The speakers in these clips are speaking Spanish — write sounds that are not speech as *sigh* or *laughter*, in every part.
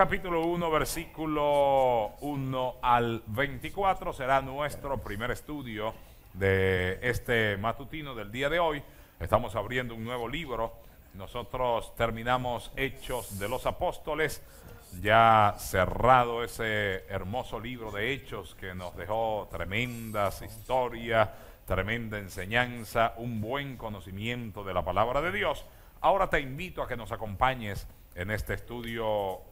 capítulo 1, versículo 1 al 24 será nuestro primer estudio de este matutino del día de hoy. Estamos abriendo un nuevo libro. Nosotros terminamos Hechos de los Apóstoles, ya cerrado ese hermoso libro de Hechos que nos dejó tremendas historias, tremenda enseñanza, un buen conocimiento de la palabra de Dios. Ahora te invito a que nos acompañes en este estudio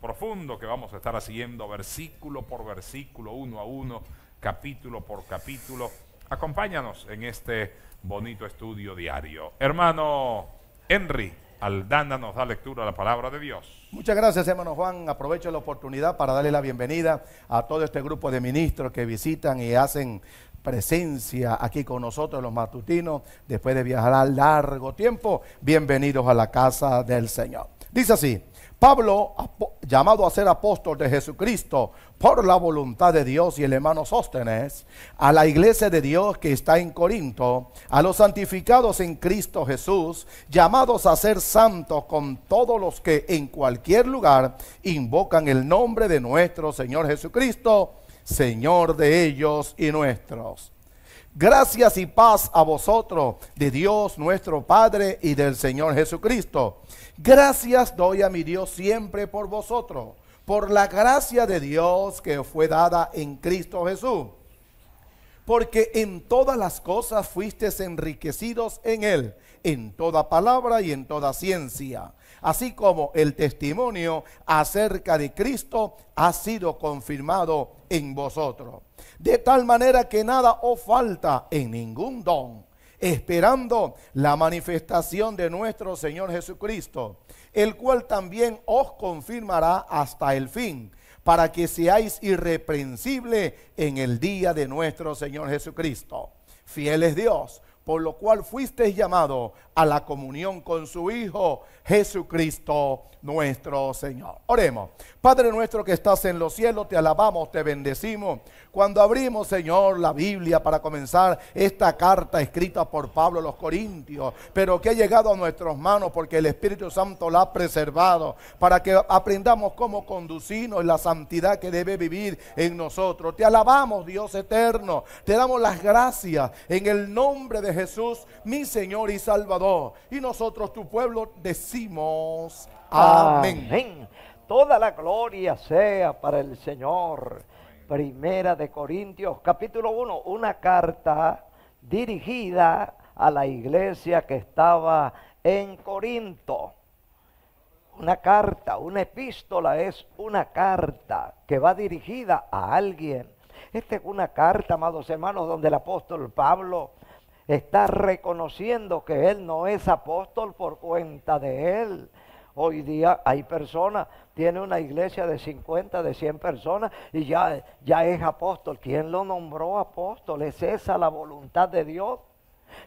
profundo que vamos a estar haciendo versículo por versículo, uno a uno, capítulo por capítulo. Acompáñanos en este bonito estudio diario. Hermano Henry Aldana nos da lectura a la palabra de Dios. Muchas gracias, hermano Juan. Aprovecho la oportunidad para darle la bienvenida a todo este grupo de ministros que visitan y hacen presencia aquí con nosotros los matutinos después de viajar a largo tiempo. Bienvenidos a la casa del Señor. Dice así, Pablo, llamado a ser apóstol de Jesucristo por la voluntad de Dios y el hermano Sóstenes, a la iglesia de Dios que está en Corinto, a los santificados en Cristo Jesús, llamados a ser santos con todos los que en cualquier lugar invocan el nombre de nuestro Señor Jesucristo, Señor de ellos y nuestros. Gracias y paz a vosotros, de Dios nuestro Padre y del Señor Jesucristo. Gracias doy a mi Dios siempre por vosotros, por la gracia de Dios que fue dada en Cristo Jesús. Porque en todas las cosas fuisteis enriquecidos en Él, en toda palabra y en toda ciencia así como el testimonio acerca de Cristo ha sido confirmado en vosotros. De tal manera que nada os falta en ningún don, esperando la manifestación de nuestro Señor Jesucristo, el cual también os confirmará hasta el fin para que seáis irreprensible en el día de nuestro Señor Jesucristo. fieles Dios, por lo cual fuiste llamado a la comunión con su Hijo Jesucristo nuestro Señor. Oremos. Padre nuestro que estás en los cielos, te alabamos, te bendecimos. Cuando abrimos, Señor, la Biblia para comenzar esta carta escrita por Pablo a los Corintios, pero que ha llegado a nuestras manos porque el Espíritu Santo la ha preservado, para que aprendamos cómo conducirnos en la santidad que debe vivir en nosotros. Te alabamos, Dios eterno. Te damos las gracias en el nombre de Jesús. Jesús, mi Señor y Salvador. Y nosotros, tu pueblo, decimos amén. Toda la gloria sea para el Señor. Primera de Corintios, capítulo 1, una carta dirigida a la iglesia que estaba en Corinto. Una carta, una epístola es una carta que va dirigida a alguien. Esta es una carta, amados hermanos, donde el apóstol Pablo está reconociendo que él no es apóstol por cuenta de él. Hoy día hay personas, tiene una iglesia de 50, de 100 personas y ya, ya es apóstol. ¿Quién lo nombró apóstol? ¿Es esa la voluntad de Dios?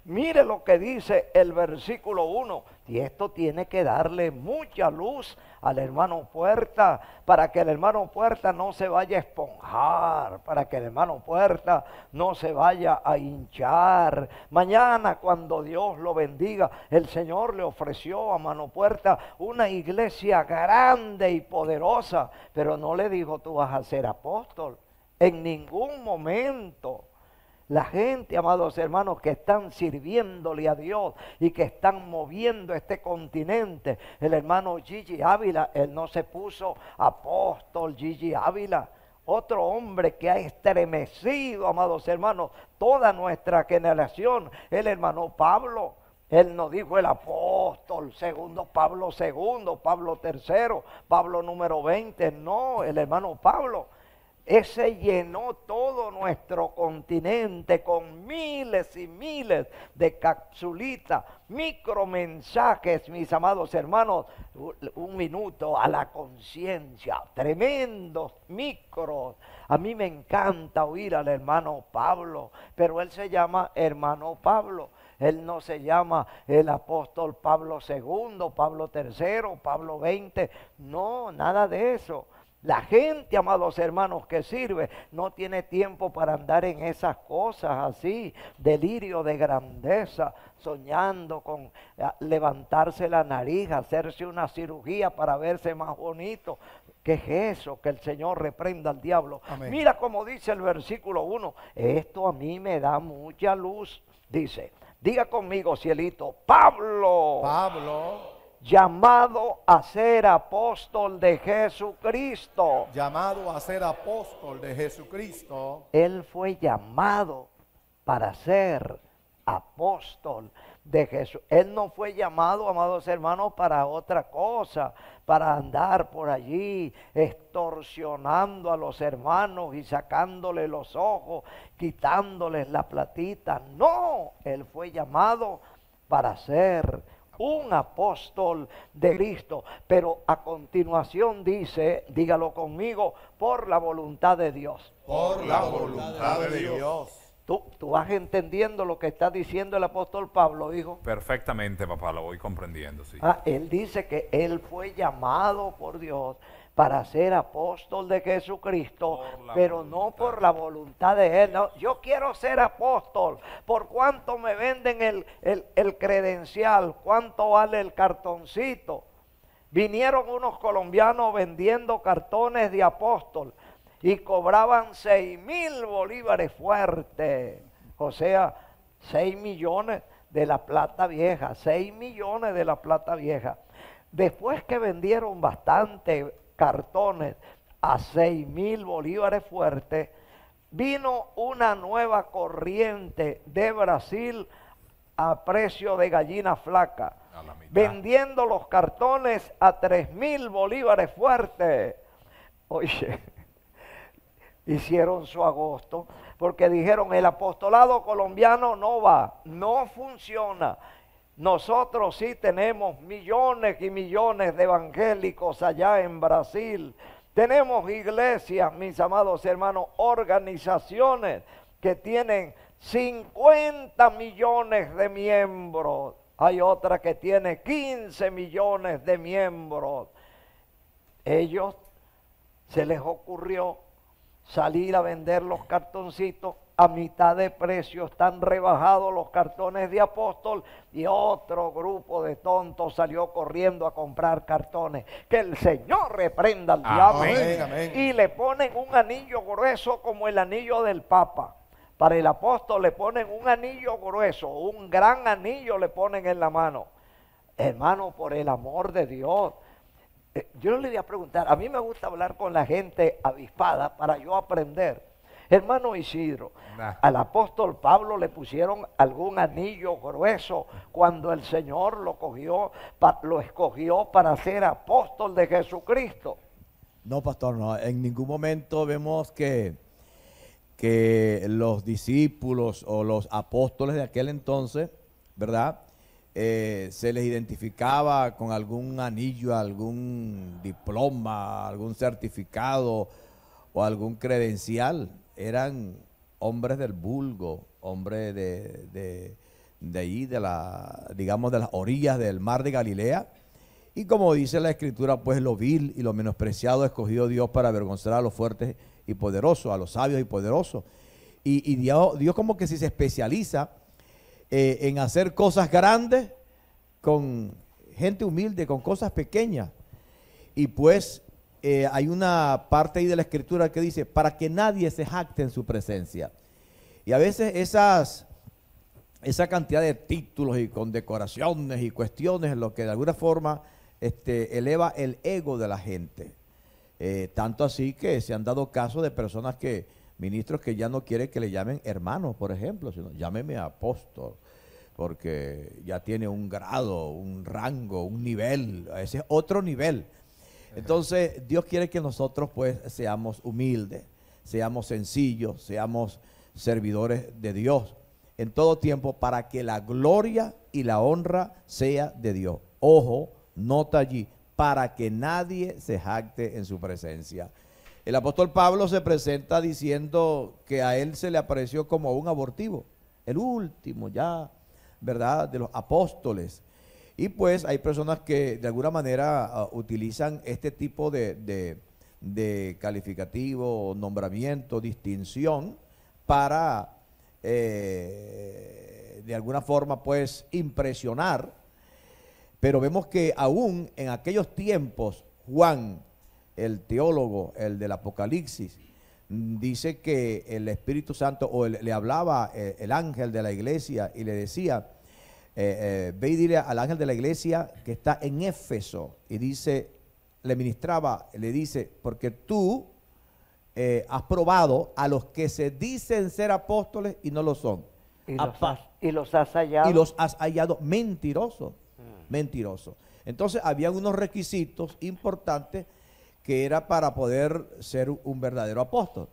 Mire lo que dice el versículo 1 y esto tiene que darle mucha luz al hermano Puerta para que el hermano Puerta no se vaya a esponjar, para que el hermano Puerta no se vaya a hinchar. Mañana cuando Dios lo bendiga, el Señor le ofreció a mano Puerta una iglesia grande y poderosa, pero no le dijo tú vas a ser apóstol en ningún momento. La gente, amados hermanos, que están sirviéndole a Dios y que están moviendo este continente. El hermano Gigi Ávila, él no se puso apóstol Gigi Ávila. Otro hombre que ha estremecido, amados hermanos, toda nuestra generación, el hermano Pablo. Él no dijo el apóstol, segundo Pablo segundo, Pablo tercero, Pablo número 20. No, el hermano Pablo ese llenó todo nuestro continente con miles y miles de capsulitas, micromensajes, mis amados hermanos, un minuto a la conciencia, tremendos micros. A mí me encanta oír al hermano Pablo, pero él se llama hermano Pablo. Él no se llama el apóstol Pablo II, Pablo III, Pablo XX. No, nada de eso. La gente, amados hermanos, que sirve, no tiene tiempo para andar en esas cosas así, delirio de grandeza, soñando con ah, levantarse la nariz, hacerse una cirugía para verse más bonito. ¿Qué es eso? Que el Señor reprenda al diablo. Mira cómo dice el versículo 1, esto a mí me da mucha luz, dice. Diga conmigo, cielito, Pablo. Pablo llamado a ser apóstol de Jesucristo. Llamado a ser apóstol de Jesucristo. Él fue llamado para ser apóstol de Jesús. Él no fue llamado, amados hermanos, para otra cosa, para andar por allí extorsionando a los hermanos y sacándole los ojos, quitándoles la platita. No, él fue llamado para ser un apóstol de Cristo. Pero a continuación dice, dígalo conmigo, por la voluntad de Dios. Por la voluntad de Dios. Tú, tú vas entendiendo lo que está diciendo el apóstol Pablo, hijo. Perfectamente, papá, lo voy comprendiendo, sí. Ah, él dice que él fue llamado por Dios para ser apóstol de Jesucristo, pero no por la voluntad de Él. yo quiero ser apóstol. ¿Por cuánto me venden el, credencial? ¿Cuánto vale el cartoncito? Vinieron unos colombianos vendiendo cartones de apóstol y cobraban seis mil bolívares fuertes. O sea, 6 millones de la plata vieja, 6 millones de la plata vieja. Después que vendieron bastante, cartones a 6 mil bolívares fuertes, vino una nueva corriente de Brasil a precio de gallina flaca, vendiendo los cartones a 3 mil bolívares fuertes. Oye, *laughs* hicieron su agosto porque dijeron el apostolado colombiano no va, no funciona. Nosotros sí tenemos millones y millones de evangélicos allá en Brasil. Tenemos iglesias, mis amados hermanos, organizaciones que tienen 50 millones de miembros. Hay otra que tiene 15 millones de miembros. Ellos se les ocurrió salir a vender los cartoncitos a mitad de precio, están rebajados los cartones de apóstol y otro grupo de tontos salió corriendo a comprar cartones. Que el Señor reprenda al diablo y le ponen un anillo grueso como el anillo del Papa. Para el apóstol le ponen un anillo grueso, un gran anillo le ponen en la mano. Hermano, por el amor de Dios, eh, yo le voy a preguntar, a mí me gusta hablar con la gente avispada para yo aprender. Hermano Isidro, al apóstol Pablo le pusieron algún anillo grueso cuando el Señor lo, cogió, lo escogió para ser apóstol de Jesucristo. No, pastor, no. En ningún momento vemos que, que los discípulos o los apóstoles de aquel entonces, ¿verdad? Eh, se les identificaba con algún anillo, algún diploma, algún certificado o algún credencial eran hombres del vulgo, hombres de, de, de la, digamos, de las orillas del mar de Galilea. Y como dice la escritura, pues lo vil y lo menospreciado escogió Dios para avergonzar a los fuertes y poderosos, a los sabios y poderosos. Y, Dios, como que si se especializa eh, en hacer cosas grandes con gente humilde, con cosas pequeñas. Y pues eh, hay una parte ahí de la escritura que dice, para que nadie se jacte en su presencia. Y a veces esas, esa cantidad de títulos y condecoraciones y cuestiones, lo que de alguna forma este, eleva el ego de la gente. Eh, tanto así que se han dado casos de personas que, ministros que ya no quieren que le llamen hermano por ejemplo, sino llámeme apóstol, porque ya tiene un grado, un rango, un nivel, ese otro nivel. Entonces, Dios quiere que nosotros pues seamos humildes, seamos sencillos, seamos servidores de Dios en todo tiempo para que la gloria y la honra sea de Dios. Ojo, nota allí, para que nadie se jacte en su presencia. El apóstol Pablo se presenta diciendo que a él se le apareció como un abortivo, el último ya, ¿verdad?, de los apóstoles. Y pues hay personas que de alguna manera ah, utilizan este tipo de, calificativo, nombramiento, distinción para eh, de alguna forma pues impresionar. Pero vemos que aún en aquellos tiempos Juan, el teólogo, el del Apocalipsis, dice que el Espíritu Santo, o le hablaba eh, el ángel de la iglesia y le decía, eh, eh, ve y dile al ángel de la iglesia que está en Éfeso y dice, le ministraba, le dice, porque tú eh, has probado a los que se dicen ser apóstoles y no lo son. Y, los, has, hallado. Y los has hallado mentirosos, mentirosos. Entonces había unos requisitos importantes que era para poder ser un verdadero apóstol.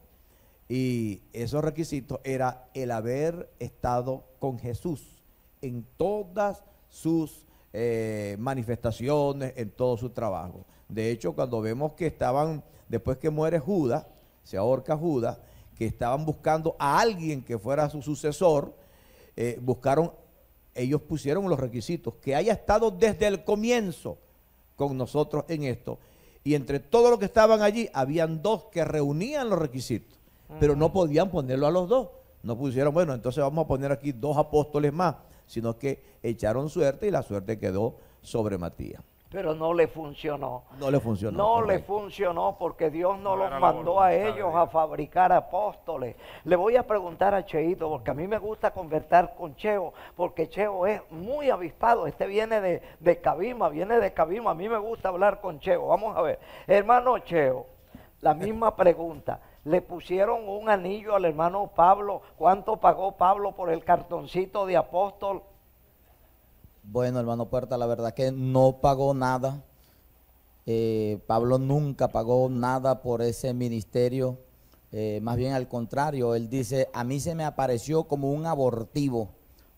Y esos requisitos era el haber estado con Jesús en todas sus eh, manifestaciones, en todo su trabajo. De hecho, cuando vemos que estaban, después que muere Judas, se ahorca Judas, que estaban buscando a alguien que fuera su sucesor, eh, buscaron, ellos pusieron los requisitos, que haya estado desde el comienzo con nosotros en esto. Y entre todos los que estaban allí, habían dos que reunían los requisitos, pero no podían ponerlo a los dos. No pusieron, bueno, entonces vamos a poner aquí dos apóstoles más sino que echaron suerte y la suerte quedó sobre Matías. Pero no le funcionó. No le funcionó. No le funcionó porque Dios no, los mandó a ellos a fabricar apóstoles. Le voy a preguntar a Cheito, porque a mí me gusta conversar con Cheo, porque Cheo es muy avispado. Este viene de, de Cabima, viene de Cabima. A mí me gusta hablar con Cheo. Vamos a ver. Hermano Cheo, la misma pregunta. Le pusieron un anillo al hermano Pablo. ¿Cuánto pagó Pablo por el cartoncito de apóstol? Bueno, hermano Puerta, la verdad que no pagó nada. Eh, Pablo nunca pagó nada por ese ministerio. Eh, más bien al contrario, él dice, a mí se me apareció como un abortivo,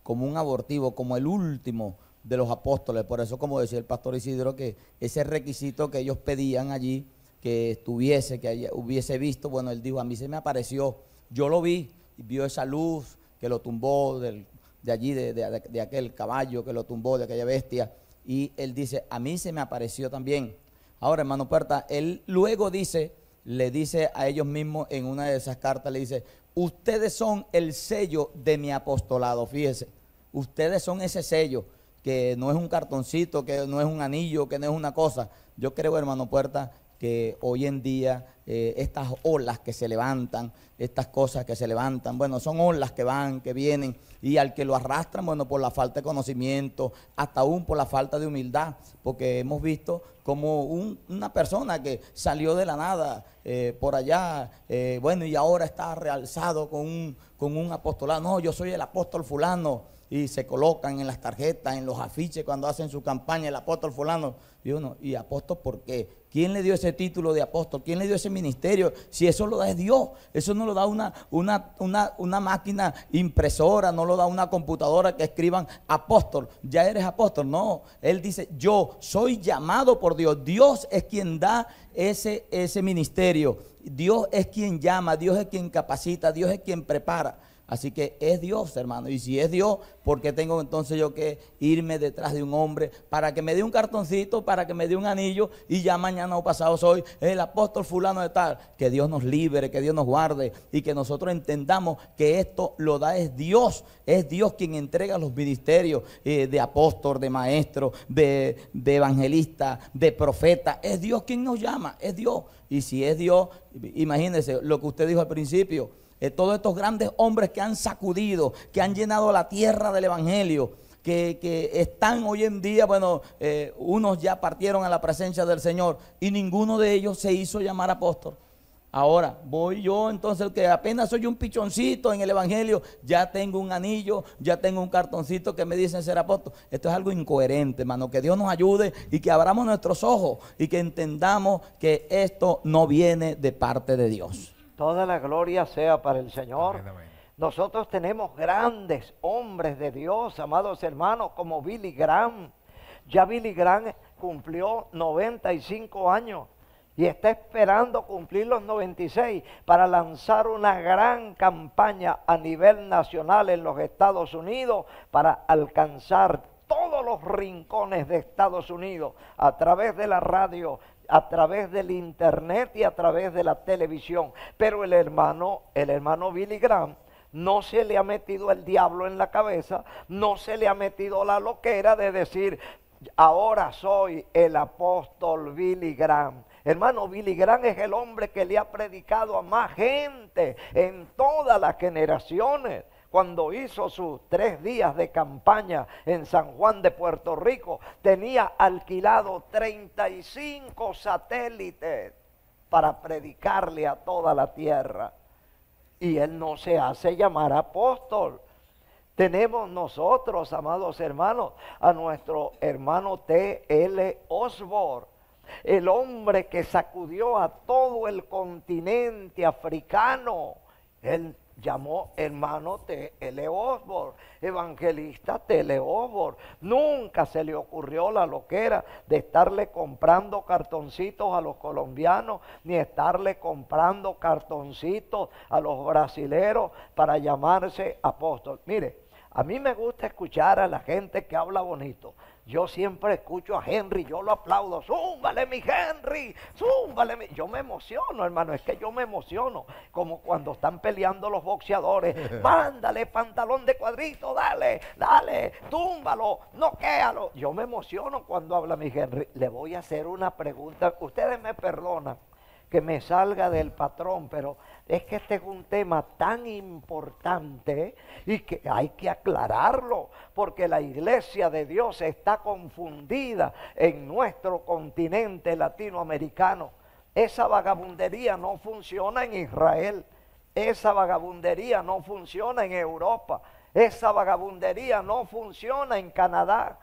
como un abortivo, como el último de los apóstoles. Por eso, como decía el pastor Isidro, que ese requisito que ellos pedían allí que estuviese, que hubiese visto. Bueno, él dijo, a mí se me apareció, yo lo vi, vio esa luz que lo tumbó de allí, de, de aquel caballo que lo tumbó, de aquella bestia. Y él dice, a mí se me apareció también. Ahora, hermano Puerta, él luego dice, le dice a ellos mismos en una de esas cartas, le dice, ustedes son el sello de mi apostolado, fíjese, ustedes son ese sello, que no es un cartoncito, que no es un anillo, que no es una cosa. Yo creo, hermano Puerta, que hoy en día eh, estas olas que se levantan, estas cosas que se levantan, bueno, son olas que van, que vienen, y al que lo arrastran, bueno, por la falta de conocimiento, hasta aún por la falta de humildad, porque hemos visto como una persona que salió de la nada eh, por allá, eh, bueno, y ahora está realzado con con un apostolado, no, yo soy el apóstol fulano, y se colocan en las tarjetas, en los afiches cuando hacen su campaña el apóstol fulano. Y uno, ¿y apóstol por qué? ¿Quién le dio ese título de apóstol? ¿Quién le dio ese ministerio? Si eso lo da es Dios. Eso no lo da una, una, máquina impresora, no lo da una computadora que escriban apóstol. Ya eres apóstol. No, Él dice, yo soy llamado por Dios. Dios es quien da ese, ese ministerio. Dios es quien llama, Dios es quien capacita, Dios es quien prepara. Así que es Dios, hermano. Y si es Dios, ¿por qué tengo entonces yo que irme detrás de un hombre para que me dé un cartoncito, para que me dé un anillo y ya mañana o pasado soy el apóstol fulano de tal? Que Dios nos libere, que Dios nos guarde y que nosotros entendamos que esto lo da es Dios. Es Dios quien entrega los ministerios eh, de apóstol, de maestro, de, de evangelista, de profeta. Es Dios quien nos llama, es Dios. Y si es Dios, imagínense lo que usted dijo al principio eh, todos estos grandes hombres que han sacudido, que han llenado la tierra del Evangelio, que, están hoy en día, bueno, eh, unos ya partieron a la presencia del Señor y ninguno de ellos se hizo llamar apóstol. Ahora, voy yo entonces, que apenas soy un pichoncito en el Evangelio, ya tengo un anillo, ya tengo un cartoncito que me dicen ser apóstol. Esto es algo incoherente, hermano. Que Dios nos ayude y que abramos nuestros ojos y que entendamos que esto no viene de parte de Dios. Toda la gloria sea para el Señor. Nosotros tenemos grandes hombres de Dios, amados hermanos, como Billy Graham. Ya Billy Graham cumplió 95 años y está esperando cumplir los 96 para lanzar una gran campaña a nivel nacional en los Estados Unidos para alcanzar todos los rincones de Estados Unidos a través de la radio, a través del internet y a través de la televisión. Pero el hermano, el hermano Billy Graham, no se le ha metido el diablo en la cabeza, no se le ha metido la loquera de decir, ahora soy el apóstol Billy Graham. Hermano, Billy Graham es el hombre que le ha predicado a más gente en todas las generaciones cuando hizo sus tres días de campaña en San Juan de Puerto Rico, tenía alquilado 35 satélites para predicarle a toda la tierra. Y él no se hace llamar apóstol. Tenemos nosotros, amados hermanos, a nuestro hermano T.L. Osborne, el hombre que sacudió a todo el continente africano. Él llamó hermano T.L. Osborne, evangelista T.L. Osborne. Nunca se le ocurrió la loquera de estarle comprando cartoncitos a los colombianos, ni estarle comprando cartoncitos a los brasileros para llamarse apóstol. Mire, a mí me gusta escuchar a la gente que habla bonito. Yo siempre escucho a Henry, yo lo aplaudo, zúmbale mi Henry, zúmbale mi... Yo me emociono, hermano, es que yo me emociono, como cuando están peleando los boxeadores. *laughs* Mándale pantalón de cuadrito, dale, dale, túmbalo, noquéalo. Yo me emociono cuando habla mi Henry. Le voy a hacer una pregunta, ustedes me perdonan que me salga del patrón, pero es que este es un tema tan importante y que hay que aclararlo, porque la iglesia de Dios está confundida en nuestro continente latinoamericano. Esa vagabundería no funciona en Israel, esa vagabundería no funciona en Europa, esa vagabundería no funciona en Canadá,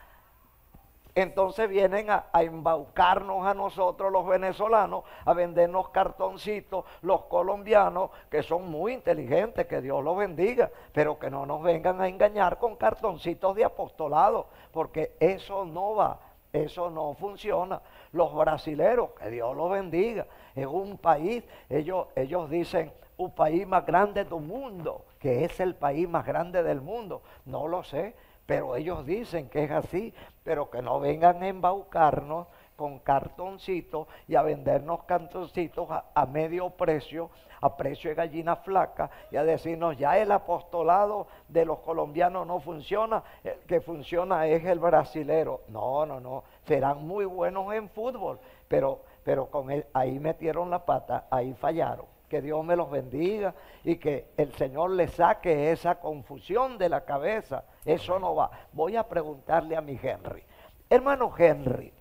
entonces vienen a, embaucarnos a nosotros los venezolanos, a vendernos cartoncitos, los colombianos, que son muy inteligentes, que Dios los bendiga, pero que no nos vengan a engañar con cartoncitos de apostolado, porque eso no va. Eso no funciona. Los brasileros, que Dios los bendiga, es un país, ellos, ellos dicen, un país más grande del mundo, que es el país más grande del mundo. No lo sé, pero ellos dicen que es así, pero que no vengan a embaucarnos con cartoncitos y a vendernos cartoncitos a, medio precio, a precio de gallina flaca, y a decirnos, ya el apostolado de los colombianos no funciona, el que funciona es el brasilero. No, no, no, serán muy buenos en fútbol, pero, pero con ahí metieron la pata, ahí fallaron que Dios me los bendiga y que el Señor le saque esa confusión de la cabeza. Eso no va. Voy a preguntarle a mi Henry. Hermano Henry,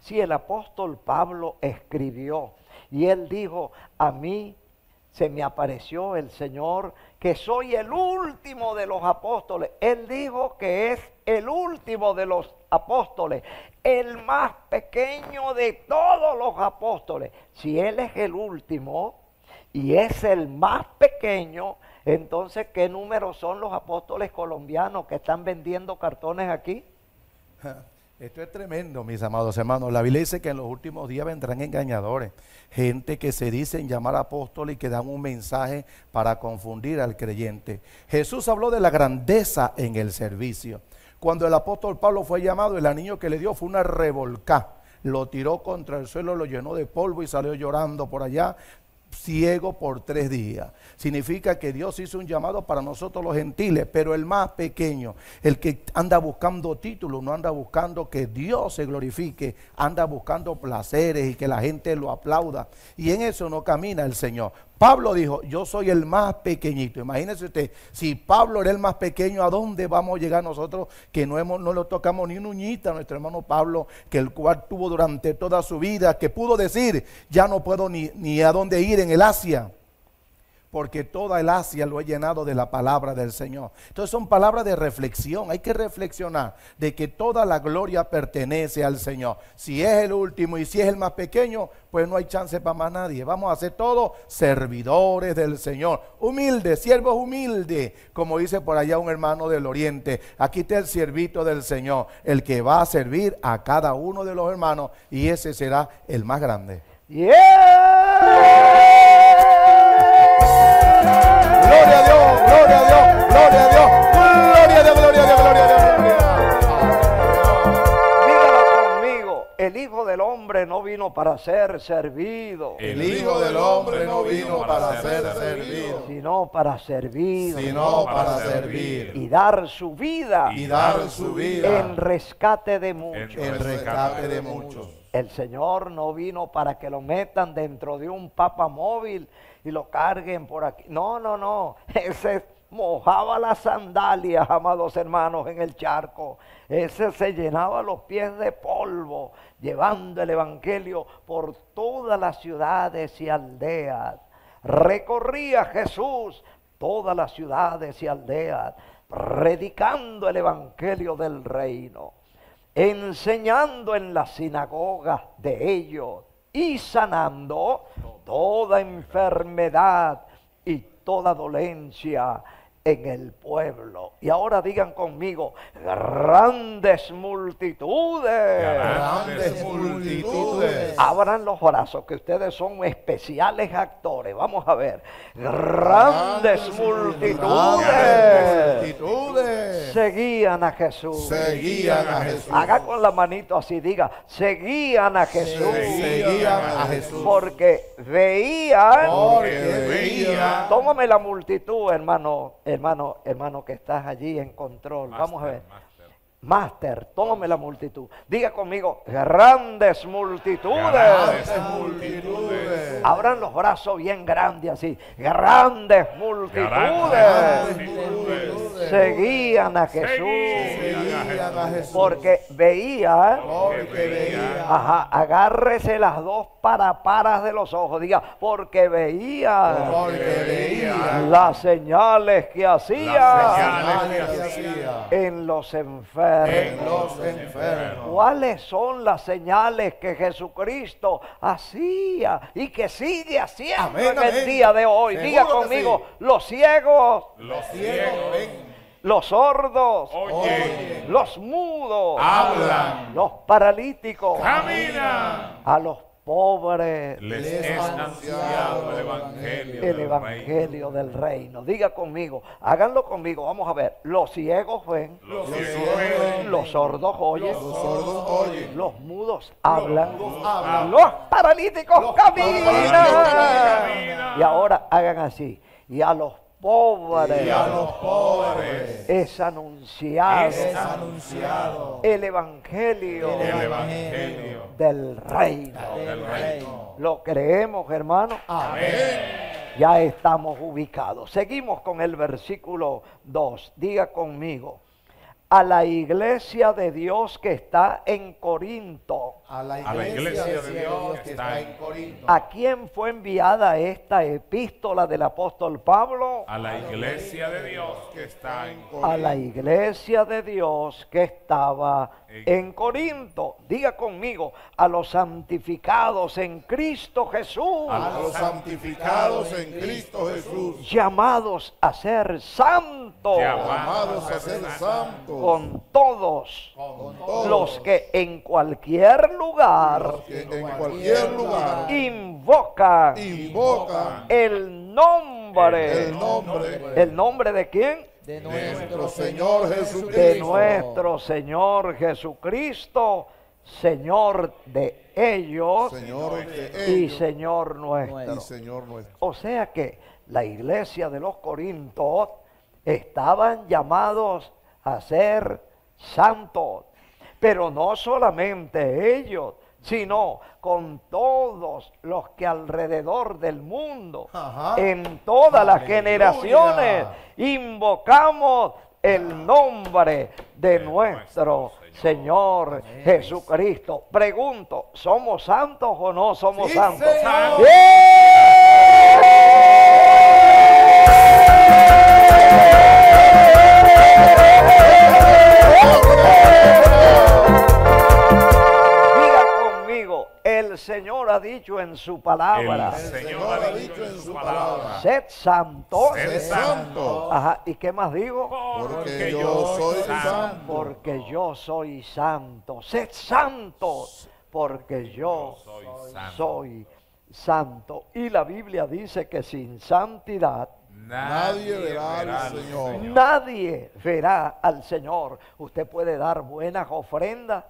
si el apóstol Pablo escribió y él dijo, a mí se me apareció el Señor, que soy el último de los apóstoles. Él dijo que es el último de los apóstoles, el más pequeño de todos los apóstoles, si Él es el último y es el más pequeño, entonces, ¿qué número son los apóstoles colombianos que están vendiendo cartones aquí? *laughs* Esto es tremendo, mis amados hermanos. La Biblia dice que en los últimos días vendrán engañadores, gente que se dicen llamar apóstoles y que dan un mensaje para confundir al creyente. Jesús habló de la grandeza en el servicio. Cuando el apóstol Pablo fue llamado, el anillo que le dio fue una revolcá. Lo tiró contra el suelo, lo llenó de polvo y salió llorando por allá, ciego por tres días. Significa que Dios hizo un llamado para nosotros los gentiles, pero el más pequeño, el que anda buscando títulos, no anda buscando que Dios se glorifique, anda buscando placeres y que la gente lo aplauda. Y en eso no camina el Señor. Pablo dijo, yo soy el más pequeñito. Imagínese usted, si Pablo era el más pequeño, ¿a dónde vamos a llegar nosotros que no, hemos, no le tocamos ni una uñita a nuestro hermano Pablo, que el cual tuvo durante toda su vida, que pudo decir, ya no puedo ni, ni a dónde ir en el Asia? porque toda el Asia lo he llenado de la palabra del Señor. Entonces son palabras de reflexión, hay que reflexionar de que toda la gloria pertenece al Señor. Si es el último y si es el más pequeño, pues no hay chance para más nadie. Vamos a ser todos servidores del Señor, humildes, siervos humildes, como dice por allá un hermano del oriente. Aquí está el siervito del Señor, el que va a servir a cada uno de los hermanos y ese será el más grande. Yeah. el Hijo del Hombre no vino para ser servido. El Hijo del Hombre no vino para ser servido. Sino para servir. para servir. Y dar su vida. Y dar su vida. En rescate de muchos. En rescate de muchos. El Señor no vino para que lo metan dentro de un papa móvil y lo carguen por aquí. No, no, no. *laughs* Ese es mojaba las sandalias, amados hermanos, en el charco. Ese se llenaba los pies de polvo, llevando el Evangelio por todas las ciudades y aldeas. Recorría Jesús todas las ciudades y aldeas, predicando el Evangelio del reino, enseñando en las sinagogas de ellos y sanando toda enfermedad y toda dolencia en el pueblo. Y ahora digan conmigo, grandes multitudes. Grandes multitudes. Abran los brazos, que ustedes son especiales actores. Vamos a ver. Grandes, multitudes. multitudes. Seguían a Jesús. Seguían a Jesús. Haga con la manito así, diga, seguían a Jesús. Porque veían. Porque veían. Tómame la multitud, hermano hermano, hermano que estás allí en control. Vamos a ver. Máster, tome la multitud. Diga conmigo, grandes multitudes. Grandes Abran los brazos bien grandes así. Grandes multitudes. Seguían a Jesús. Porque veía. Porque veía. Ajá, agárrese las dos paraparas de los ojos. Diga, porque veía. Porque veía. Las señales que hacía. Las señales que hacía. En los enfermos. En los ¿Cuáles son las señales que Jesucristo hacía y que sigue haciendo en el día de hoy? Diga conmigo, los ciegos. Los sordos, los mudos, los paralíticos, caminan, a los Pobre, les, es anunciado el Evangelio, del, reino. Diga conmigo, háganlo conmigo, vamos a ver. Los ciegos ven, los, sordos oyen, los, mudos hablan, los, paralíticos caminan. Y ahora hagan así, y a los y a los pobres. Es anunciado. El evangelio. Del reino. Lo creemos, hermano. Amén. Ya estamos ubicados. Seguimos con el versículo 2. Diga conmigo. A la iglesia de Dios que está en Corinto a la iglesia, de, Dios que está en Corinto. ¿A quién fue enviada esta epístola del apóstol Pablo? A la iglesia de Dios que está en Corinto. A la iglesia de Dios que estaba en Corinto. Diga conmigo, a los santificados en Cristo Jesús. A los santificados en Cristo Jesús. Llamados a ser santos. Llamados a ser santos. Con todos, con todos. los que en cualquier lugar, en, cualquier lugar, invoca, invoca el nombre, el nombre, de quién? De nuestro Señor Jesucristo. De nuestro Señor Jesucristo, Señor de ellos, y Señor nuestro. Y Señor nuestro. O sea que la iglesia de los Corintos estaban llamados a ser santos pero no solamente ellos, sino con todos los que alrededor del mundo, en todas las generaciones, invocamos el nombre de nuestro Señor, Jesucristo. Pregunto, ¿somos santos o no somos santos? Señor ha dicho en su palabra. El Señor ha dicho en su palabra. Sed santo. Sed santo. ¿Y qué más digo? Porque yo soy santo. Porque yo soy santo. Sed santo. Porque yo soy santo. Y la Biblia dice que sin santidad Nadie, verá, al Nadie verá al Señor. Usted puede dar buenas ofrendas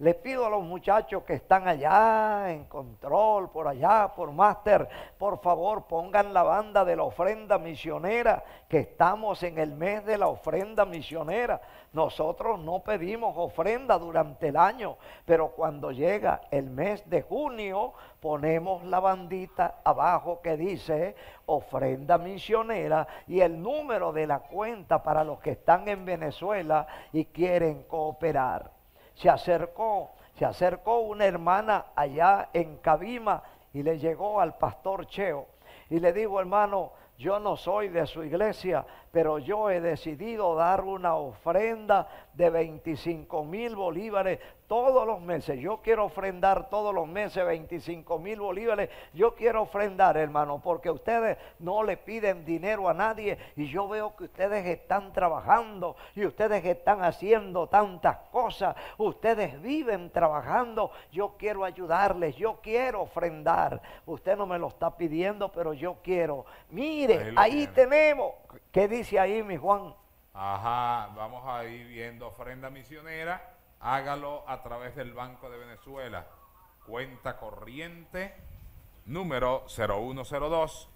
les pido a los muchachos que están allá en control, por allá, por máster, por favor pongan la banda de la ofrenda misionera, que estamos en el mes de la ofrenda misionera. Nosotros no pedimos ofrenda durante el año, pero cuando llega el mes de junio, ponemos la bandita abajo que dice ofrenda misionera y el número de la cuenta para los que están en Venezuela y quieren cooperar se acercó, se acercó una hermana allá en Cabima y le llegó al pastor Cheo y le dijo, hermano, yo no soy de su iglesia, pero yo he decidido dar una ofrenda de 25 mil bolívares todos los meses. Yo quiero ofrendar todos los meses 25 mil bolívares. Yo quiero ofrendar, hermano, porque ustedes no le piden dinero a nadie y yo veo que ustedes están trabajando y ustedes están haciendo tantas cosas. Ustedes viven trabajando. Yo quiero ayudarles, yo quiero ofrendar. Usted no me lo está pidiendo, pero yo quiero. Mire, ahí, tenemos. ¿Qué dice ahí mi Juan? Ajá, vamos a ir viendo ofrenda misionera hágalo a través del Banco de Venezuela. Cuenta corriente número 0102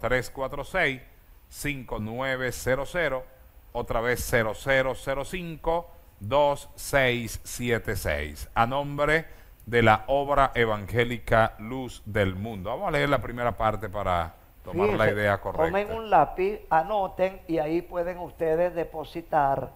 0346 5900 otra vez 0005 2676 a nombre de la obra evangélica Luz del Mundo. Vamos a leer la primera parte para tomar la idea correcta. Tomen un lápiz, anoten y ahí pueden ustedes depositar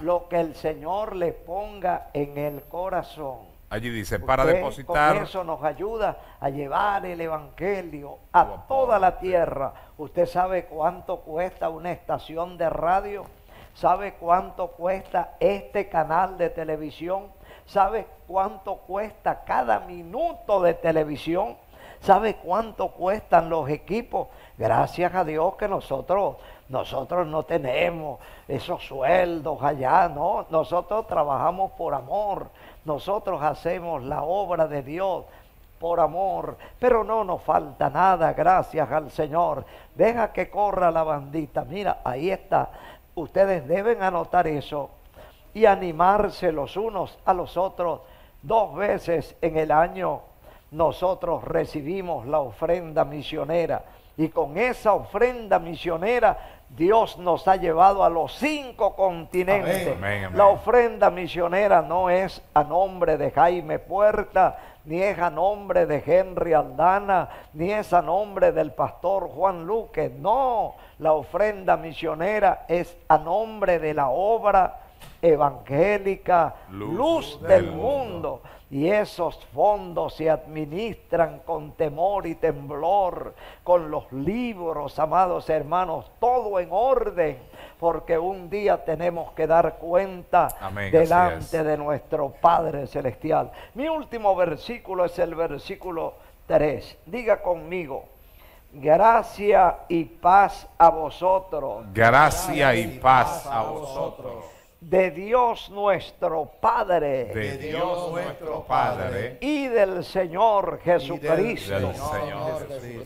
lo que el Señor les ponga en el corazón. Allí dice, para depositar. eso nos ayuda a llevar el Evangelio a toda la tierra. Usted sabe cuánto cuesta una estación de radio, sabe cuánto cuesta este canal de televisión, sabe cuánto cuesta cada minuto de televisión ¿Sabe cuánto cuestan los equipos? Gracias a Dios que nosotros, nosotros no tenemos esos sueldos allá, no, nosotros trabajamos por amor, nosotros hacemos la obra de Dios por amor, pero no nos falta nada, gracias al Señor. Deja que corra la bandita, mira, ahí está. Ustedes deben anotar eso y animarse los unos a los otros dos veces en el año nosotros recibimos la ofrenda misionera. Y con esa ofrenda misionera Dios nos ha llevado a los cinco continentes. La ofrenda misionera no es a nombre de Jaime Puerta, ni es a nombre de Henry Aldana, ni es a nombre del pastor Juan Luque. No, la ofrenda misionera es a nombre de la obra evangélica, luz, del, mundo y esos fondos se administran con temor y temblor, con los libros, amados hermanos, todo en orden, porque un día tenemos que dar cuenta delante de nuestro Padre Celestial. Mi último versículo es el versículo 3. Diga conmigo, gracia y paz a vosotros. Gracia y paz a vosotros de Dios nuestro Padre. De Dios nuestro Padre. Y del Señor Jesucristo.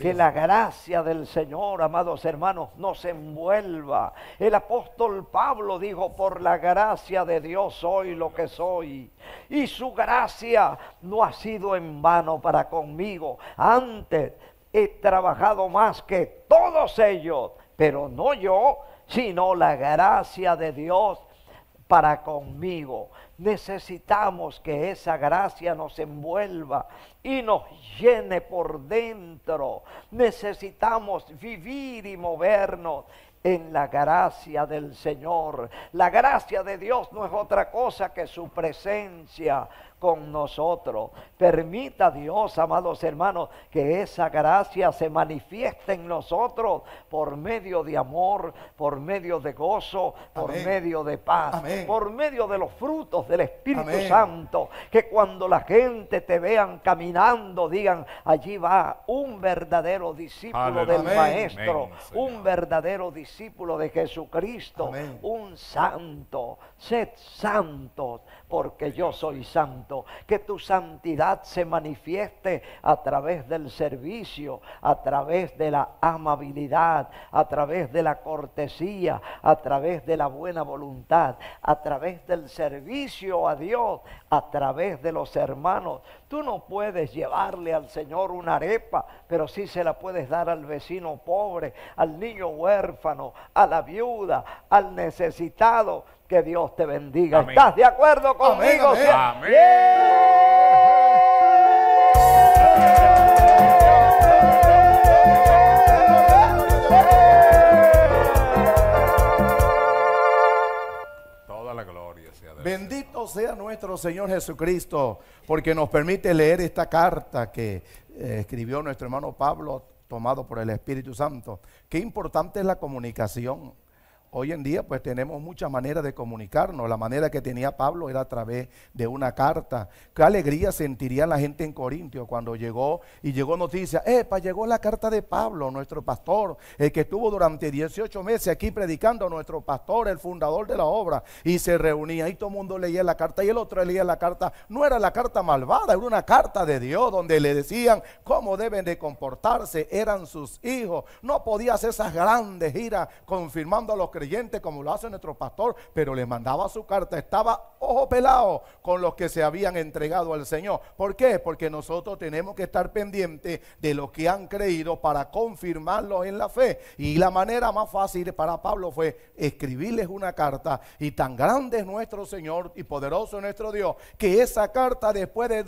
Que la gracia del Señor, amados hermanos, nos envuelva. El apóstol Pablo dijo, por la gracia de Dios soy lo que soy. Y su gracia no ha sido en vano para conmigo. Antes he trabajado más que todos ellos, pero no yo, sino la gracia de Dios para conmigo. Necesitamos que esa gracia nos envuelva y nos llene por dentro. Necesitamos vivir y movernos en la gracia del Señor. La gracia de Dios no es otra cosa que su presencia con nosotros. Permita Dios, amados hermanos, que esa gracia se manifieste en nosotros por medio de amor, por medio de gozo, por medio de paz, por medio de los frutos del Espíritu Santo. Que cuando la gente te vean caminando, digan, allí va un verdadero discípulo del Maestro, un verdadero discípulo de Jesucristo, un santo. Sed santos, porque yo soy santo. Que tu santidad se manifieste a través del servicio, a través de la amabilidad, a través de la cortesía, a través de la buena voluntad, a través del servicio a Dios, a través de los hermanos. Tú no puedes llevarle al Señor una arepa, pero sí se la puedes dar al vecino pobre, al niño huérfano, a la viuda, al necesitado que Dios te bendiga. ¿Estás de acuerdo conmigo? Amén. Toda la de Dios. Bendito sea nuestro Señor Jesucristo, porque nos permite leer esta carta que eh, escribió nuestro hermano Pablo, tomado por el Espíritu Santo. Qué importante es la comunicación. Hoy en día pues tenemos muchas maneras de comunicarnos. La manera que tenía Pablo era a través de una carta. Qué alegría sentiría la gente en Corintio cuando llegó y llegó noticia, epa, llegó la carta de Pablo, nuestro pastor, el que estuvo durante 18 meses aquí predicando, nuestro pastor, el fundador de la obra, y se reunía y todo el mundo leía la carta y el otro leía la carta. No era la carta malvada, era una carta de Dios donde le decían cómo deben de comportarse, eran sus hijos. No podía hacer esas grandes giras confirmando a los que Creyente como lo hace nuestro pastor, pero le mandaba su carta, estaba ojo pelado con los que se habían entregado al Señor. ¿Por qué? Porque nosotros tenemos que estar pendientes de los que han creído para confirmarlos en la fe. Y la manera más fácil para Pablo fue escribirles una carta. Y tan grande es nuestro Señor y poderoso nuestro Dios, que esa carta después de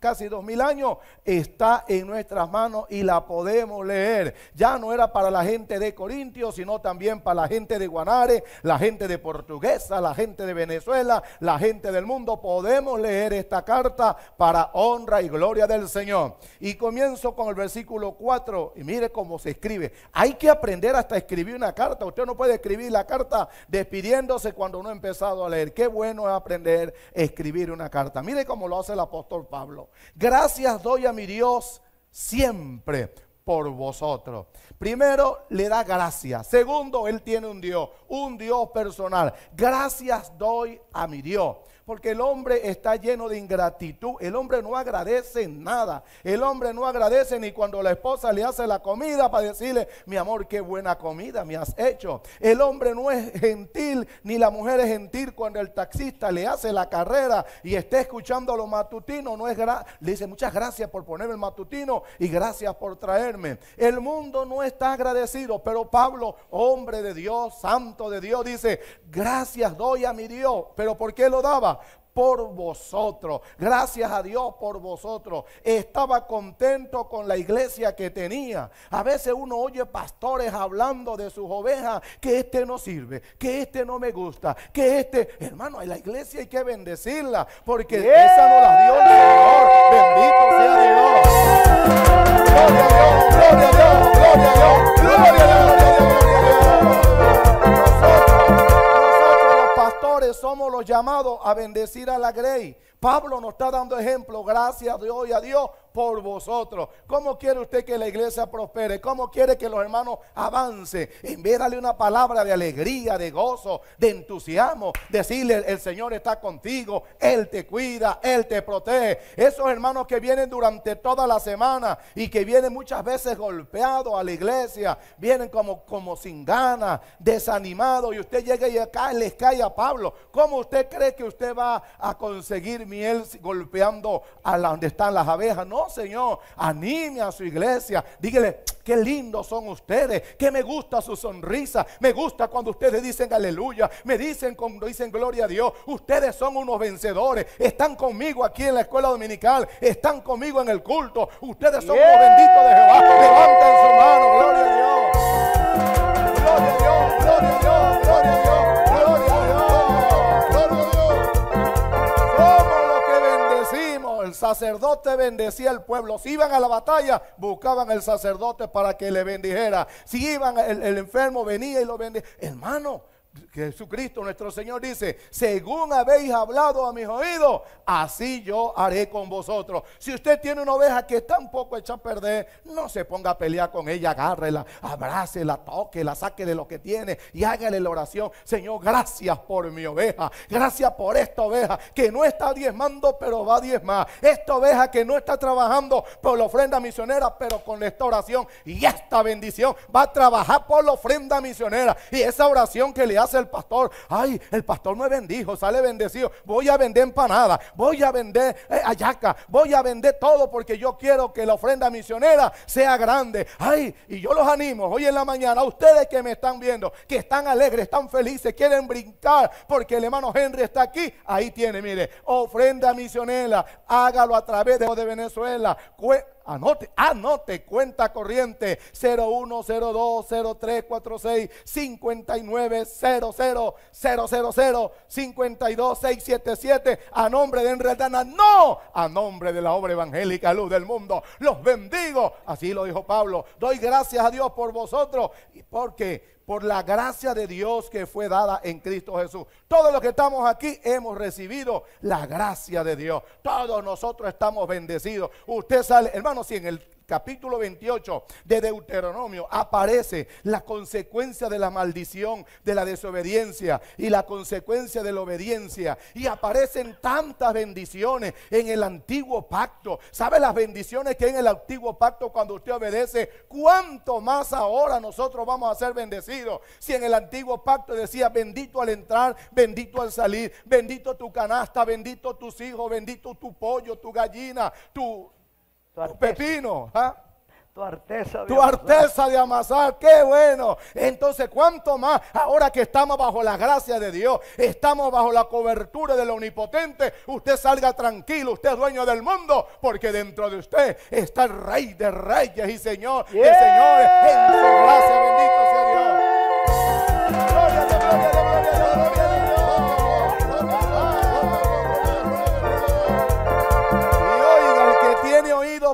casi dos mil años está en nuestras manos y la podemos leer. Ya no era para la gente de Corintios, sino también para la gente de Guanare, la gente de Portuguesa, la gente de Venezuela, la gente del mundo, podemos leer esta carta para honra y gloria del Señor. Y comienzo con el versículo 4 y mire cómo se escribe. Hay que aprender hasta escribir una carta. Usted no puede escribir la carta despidiéndose cuando no ha empezado a leer. Qué bueno es aprender a escribir una carta. Mire cómo lo hace el apóstol Pablo. Gracias doy a mi Dios siempre por vosotros. Primero, le da gracias. Segundo, Él tiene un Dios, un Dios personal. Gracias doy a mi Dios. Porque el hombre está lleno de ingratitud. El hombre no agradece nada. El hombre no agradece ni cuando la esposa le hace la comida para decirle, mi amor, qué buena comida me has hecho. El hombre no es gentil, ni la mujer es gentil cuando el taxista le hace la carrera y está escuchando lo matutino. No es le dice, muchas gracias por ponerme el matutino y gracias por traerme. El mundo no está agradecido, pero Pablo, hombre de Dios, santo de Dios, dice, gracias doy a mi Dios. ¿Pero por qué lo daba? por vosotros. Gracias a Dios por vosotros. Estaba contento con la iglesia que tenía. A veces uno oye pastores hablando de sus ovejas, que este no sirve, que este no me gusta, que este, hermano, en la iglesia hay que bendecirla, porque esa no la dio el Señor. Bendito sea Dios. Gloria a Dios, gloria a Dios, gloria a Dios, gloria a Dios. somos los llamados a bendecir a la grey. Pablo nos está dando ejemplo, gracias a Dios y a Dios, por vosotros. ¿Cómo quiere usted que la iglesia prospere? ¿Cómo quiere que los hermanos avancen? Enviérale una palabra de alegría, de gozo, de entusiasmo. Decirle, el Señor está contigo, Él te cuida, Él te protege. Esos hermanos que vienen durante toda la semana y que vienen muchas veces golpeados a la iglesia, vienen como, como sin ganas, desanimados y usted llega y acá les cae a Pablo. ¿Cómo usted cree que usted va a conseguir miel golpeando a donde están las abejas? No, Oh, Señor, anime a su iglesia. Dígale, qué lindos son ustedes, que me gusta su sonrisa, me gusta cuando ustedes dicen aleluya, me dicen cuando dicen gloria a Dios, ustedes son unos vencedores, están conmigo aquí en la escuela dominical, están conmigo en el culto, ustedes son los benditos de Jehová, levanten su mano, gloria a Dios. sacerdote bendecía al pueblo. Si iban a la batalla, buscaban al sacerdote para que le bendijera. Si iban, el, enfermo venía y lo bendecía. Hermano, Jesucristo nuestro Señor dice, según habéis hablado a mis oídos, así yo haré con vosotros. Si usted tiene una oveja que está un poco hecha a perder, no se ponga a pelear con ella, agárrela, abrácela, la saque de lo que tiene y hágale la oración. Señor, gracias por mi oveja, gracias por esta oveja que no está diezmando, pero va a diezmar. Esta oveja que no está trabajando por la ofrenda misionera, pero con esta oración y esta bendición va a trabajar por la ofrenda misionera. Y esa oración que le hace el pastor? Ay, el pastor me bendijo, sale bendecido. Voy a vender empanada, voy a vender eh, ayaca, voy a vender todo porque yo quiero que la ofrenda misionera sea grande. Ay, y yo los animo hoy en la mañana a ustedes que me están viendo, que están alegres, están felices, quieren brincar porque el hermano Henry está aquí. Ahí tiene, mire, ofrenda misionera, hágalo a través de Venezuela. Anote, anote, cuenta corriente 52677. a nombre de Enredana, no, a nombre de la obra evangélica Luz del Mundo. Los bendigo, así lo dijo Pablo. Doy gracias a Dios por vosotros y porque por la gracia de Dios que fue dada en Cristo Jesús. Todos los que estamos aquí hemos recibido la gracia de Dios. Todos nosotros estamos bendecidos. Usted sale, hermano, si en el capítulo 28 de Deuteronomio aparece la consecuencia de la maldición, de la desobediencia y la consecuencia de la obediencia. Y aparecen tantas bendiciones en el antiguo pacto. ¿Sabe las bendiciones que en el antiguo pacto cuando usted obedece? ¿Cuánto más ahora nosotros vamos a ser bendecidos? Si en el antiguo pacto decía, bendito al entrar, bendito al salir, bendito tu canasta, bendito tus hijos, bendito tu pollo, tu gallina, tu tu pepino. ¿ah? Tu arteza de amasar. qué bueno. Entonces, ¿cuánto más ahora que estamos bajo la gracia de Dios? Estamos bajo la cobertura del Omnipotente. Usted salga tranquilo, usted es dueño del mundo, porque dentro de usted está el Rey de Reyes y Señor de Señores. En su gracia, bendito sea Dios.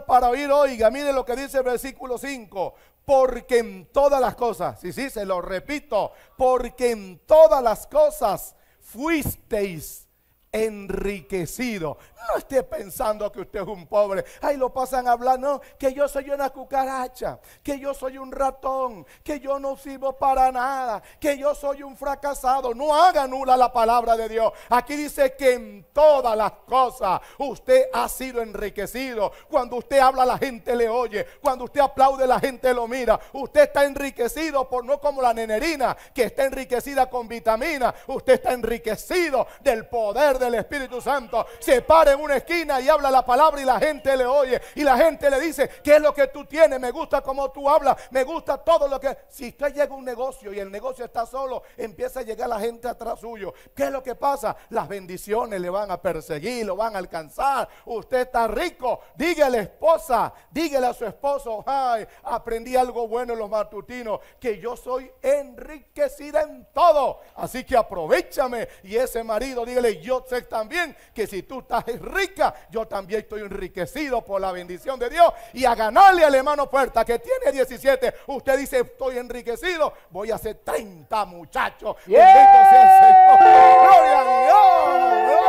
para oír, oiga. Mire lo que dice el versículo 5. Porque en todas las cosas, sí, sí, se lo repito, porque en todas las cosas fuisteis enriquecido. No esté pensando que usted es un pobre. Ahí lo pasan a hablar, no, que yo soy una cucaracha, que yo soy un ratón, que yo no sirvo para nada, que yo soy un fracasado. No haga nula la palabra de Dios. Aquí dice que en todas las cosas usted ha sido enriquecido. Cuando usted habla la gente le oye, cuando usted aplaude la gente lo mira. Usted está enriquecido por no como la nenerina que está enriquecida con vitamina. Usted está enriquecido del poder del Espíritu Santo se para en una esquina y habla la palabra y la gente le oye y la gente le dice, ¿qué es lo que tú tienes? Me gusta cómo tú hablas, me gusta todo lo que... Si usted llega a un negocio y el negocio está solo, empieza a llegar la gente atrás suyo. ¿Qué es lo que pasa? Las bendiciones le van a perseguir, lo van a alcanzar. Usted está rico. Dígale esposa, dígale a su esposo, ay, aprendí algo bueno en los matutinos, que yo soy enriquecida en todo. Así que aprovechame. Y ese marido, dígale, yo Sé también que si tú estás rica, yo también estoy enriquecido por la bendición de Dios. Y a ganarle al hermano Puerta que tiene 17, usted dice, estoy enriquecido, voy a hacer 30 muchachos. Bendito sea el Señor. Gloria a Dios. Gloria a Dios.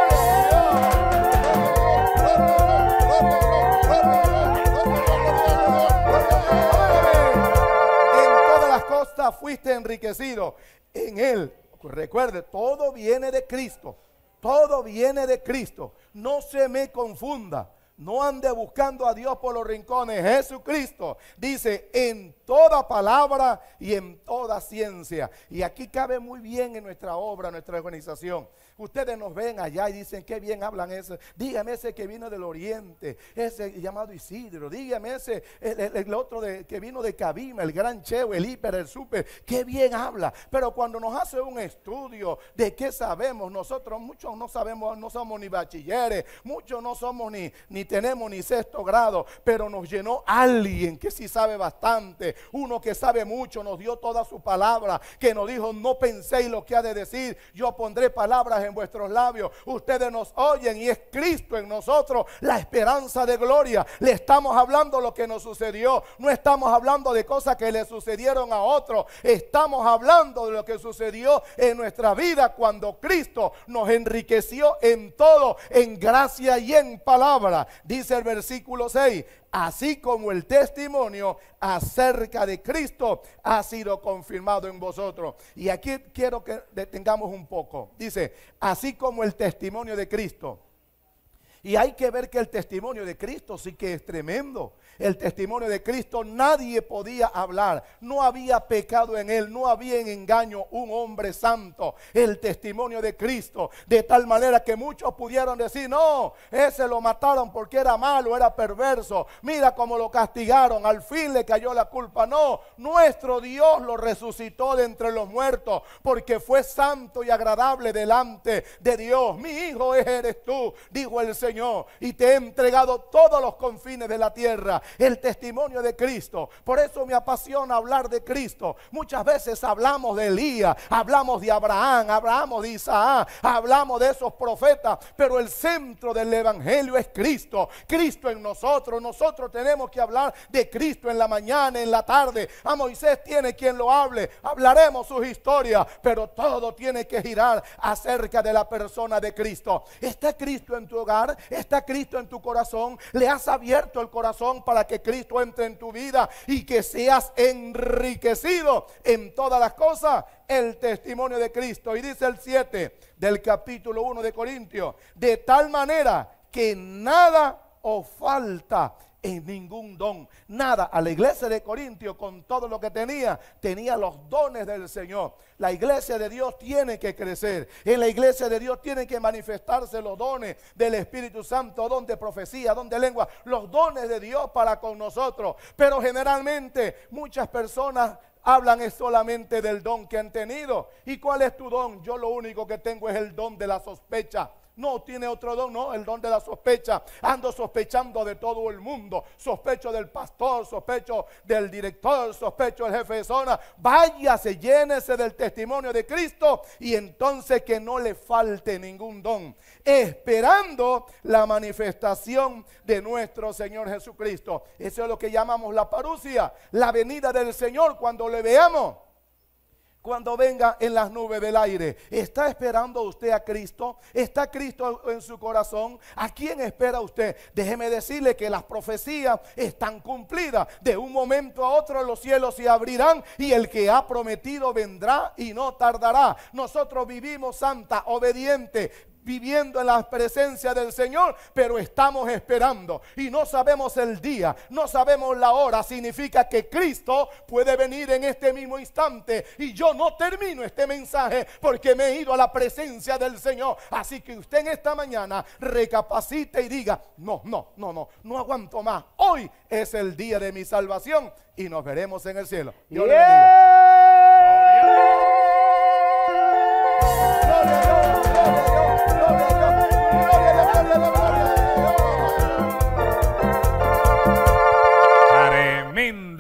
fuiste enriquecido en Él. Recuerde, todo viene de Cristo. Todo viene de Cristo. No se me confunda. No ande buscando a Dios por los rincones. Jesucristo dice en toda palabra y en toda ciencia. Y aquí cabe muy bien en nuestra obra, en nuestra organización. Ustedes nos ven allá y dicen, que bien hablan ese. Dígame ese que vino del oriente, ese llamado Isidro. Dígame ese, el, otro de, que vino de Cabima, el gran Cheo, el hiper, el super. que bien habla. Pero cuando nos hace un estudio de qué sabemos, nosotros muchos no sabemos, no somos ni bachilleres, muchos no somos ni, ni tenemos ni sexto grado, pero nos llenó alguien que sí sabe bastante, uno que sabe mucho, nos dio toda su palabra, que nos dijo, no penséis lo que ha de decir, yo pondré palabras en en vuestros labios. Ustedes nos oyen y es Cristo en nosotros la esperanza de gloria. Le estamos hablando lo que nos sucedió. No estamos hablando de cosas que le sucedieron a otros. Estamos hablando de lo que sucedió en nuestra vida cuando Cristo nos enriqueció en todo, en gracia y en palabra. Dice el versículo 6, así como el testimonio acerca de Cristo ha sido confirmado en vosotros. Y aquí quiero que detengamos un poco. Dice, así como el testimonio de Cristo. Y hay que ver que el testimonio de Cristo sí que es tremendo el testimonio de Cristo, nadie podía hablar. No había pecado en él, no había en engaño un hombre santo. El testimonio de Cristo, de tal manera que muchos pudieron decir, no, ese lo mataron porque era malo, era perverso. Mira cómo lo castigaron, al fin le cayó la culpa. No, nuestro Dios lo resucitó de entre los muertos porque fue santo y agradable delante de Dios. Mi hijo eres tú, dijo el Señor, y te he entregado todos los confines de la tierra el testimonio de Cristo. Por eso me apasiona hablar de Cristo. Muchas veces hablamos de Elías, hablamos de Abraham, hablamos de Isaac, hablamos de esos profetas, pero el centro del Evangelio es Cristo. Cristo en nosotros. Nosotros tenemos que hablar de Cristo en la mañana, en la tarde. A Moisés tiene quien lo hable. Hablaremos sus historias, pero todo tiene que girar acerca de la persona de Cristo. ¿Está Cristo en tu hogar? ¿Está Cristo en tu corazón? ¿Le has abierto el corazón para que Cristo entre en tu vida y que seas enriquecido en todas las cosas el testimonio de Cristo. Y dice el 7 del capítulo 1 de Corintios, de tal manera que nada os falta en ningún don. Nada. A la iglesia de Corintio, con todo lo que tenía, tenía los dones del Señor. La iglesia de Dios tiene que crecer. En la iglesia de Dios tienen que manifestarse los dones del Espíritu Santo, don de profecía, don de lengua, los dones de Dios para con nosotros. Pero generalmente muchas personas hablan solamente del don que han tenido. ¿Y cuál es tu don? Yo lo único que tengo es el don de la sospecha no tiene otro don, no, el don de la sospecha. Ando sospechando de todo el mundo. Sospecho del pastor, sospecho del director, sospecho del jefe de zona. Váyase, llénese del testimonio de Cristo y entonces que no le falte ningún don. Esperando la manifestación de nuestro Señor Jesucristo. Eso es lo que llamamos la parusia, la venida del Señor cuando le veamos cuando venga en las nubes del aire. ¿Está esperando usted a Cristo? ¿Está Cristo en su corazón? ¿A quién espera usted? Déjeme decirle que las profecías están cumplidas. De un momento a otro los cielos se abrirán y el que ha prometido vendrá y no tardará. Nosotros vivimos santa, obediente, viviendo en la presencia del Señor, pero estamos esperando y no sabemos el día, no sabemos la hora. Significa que Cristo puede venir en este mismo instante y yo no termino este mensaje porque me he ido a la presencia del Señor. Así que usted en esta mañana recapacite y diga, no, no, no, no, no aguanto más. Hoy es el día de mi salvación y nos veremos en el cielo. Dios le bendiga.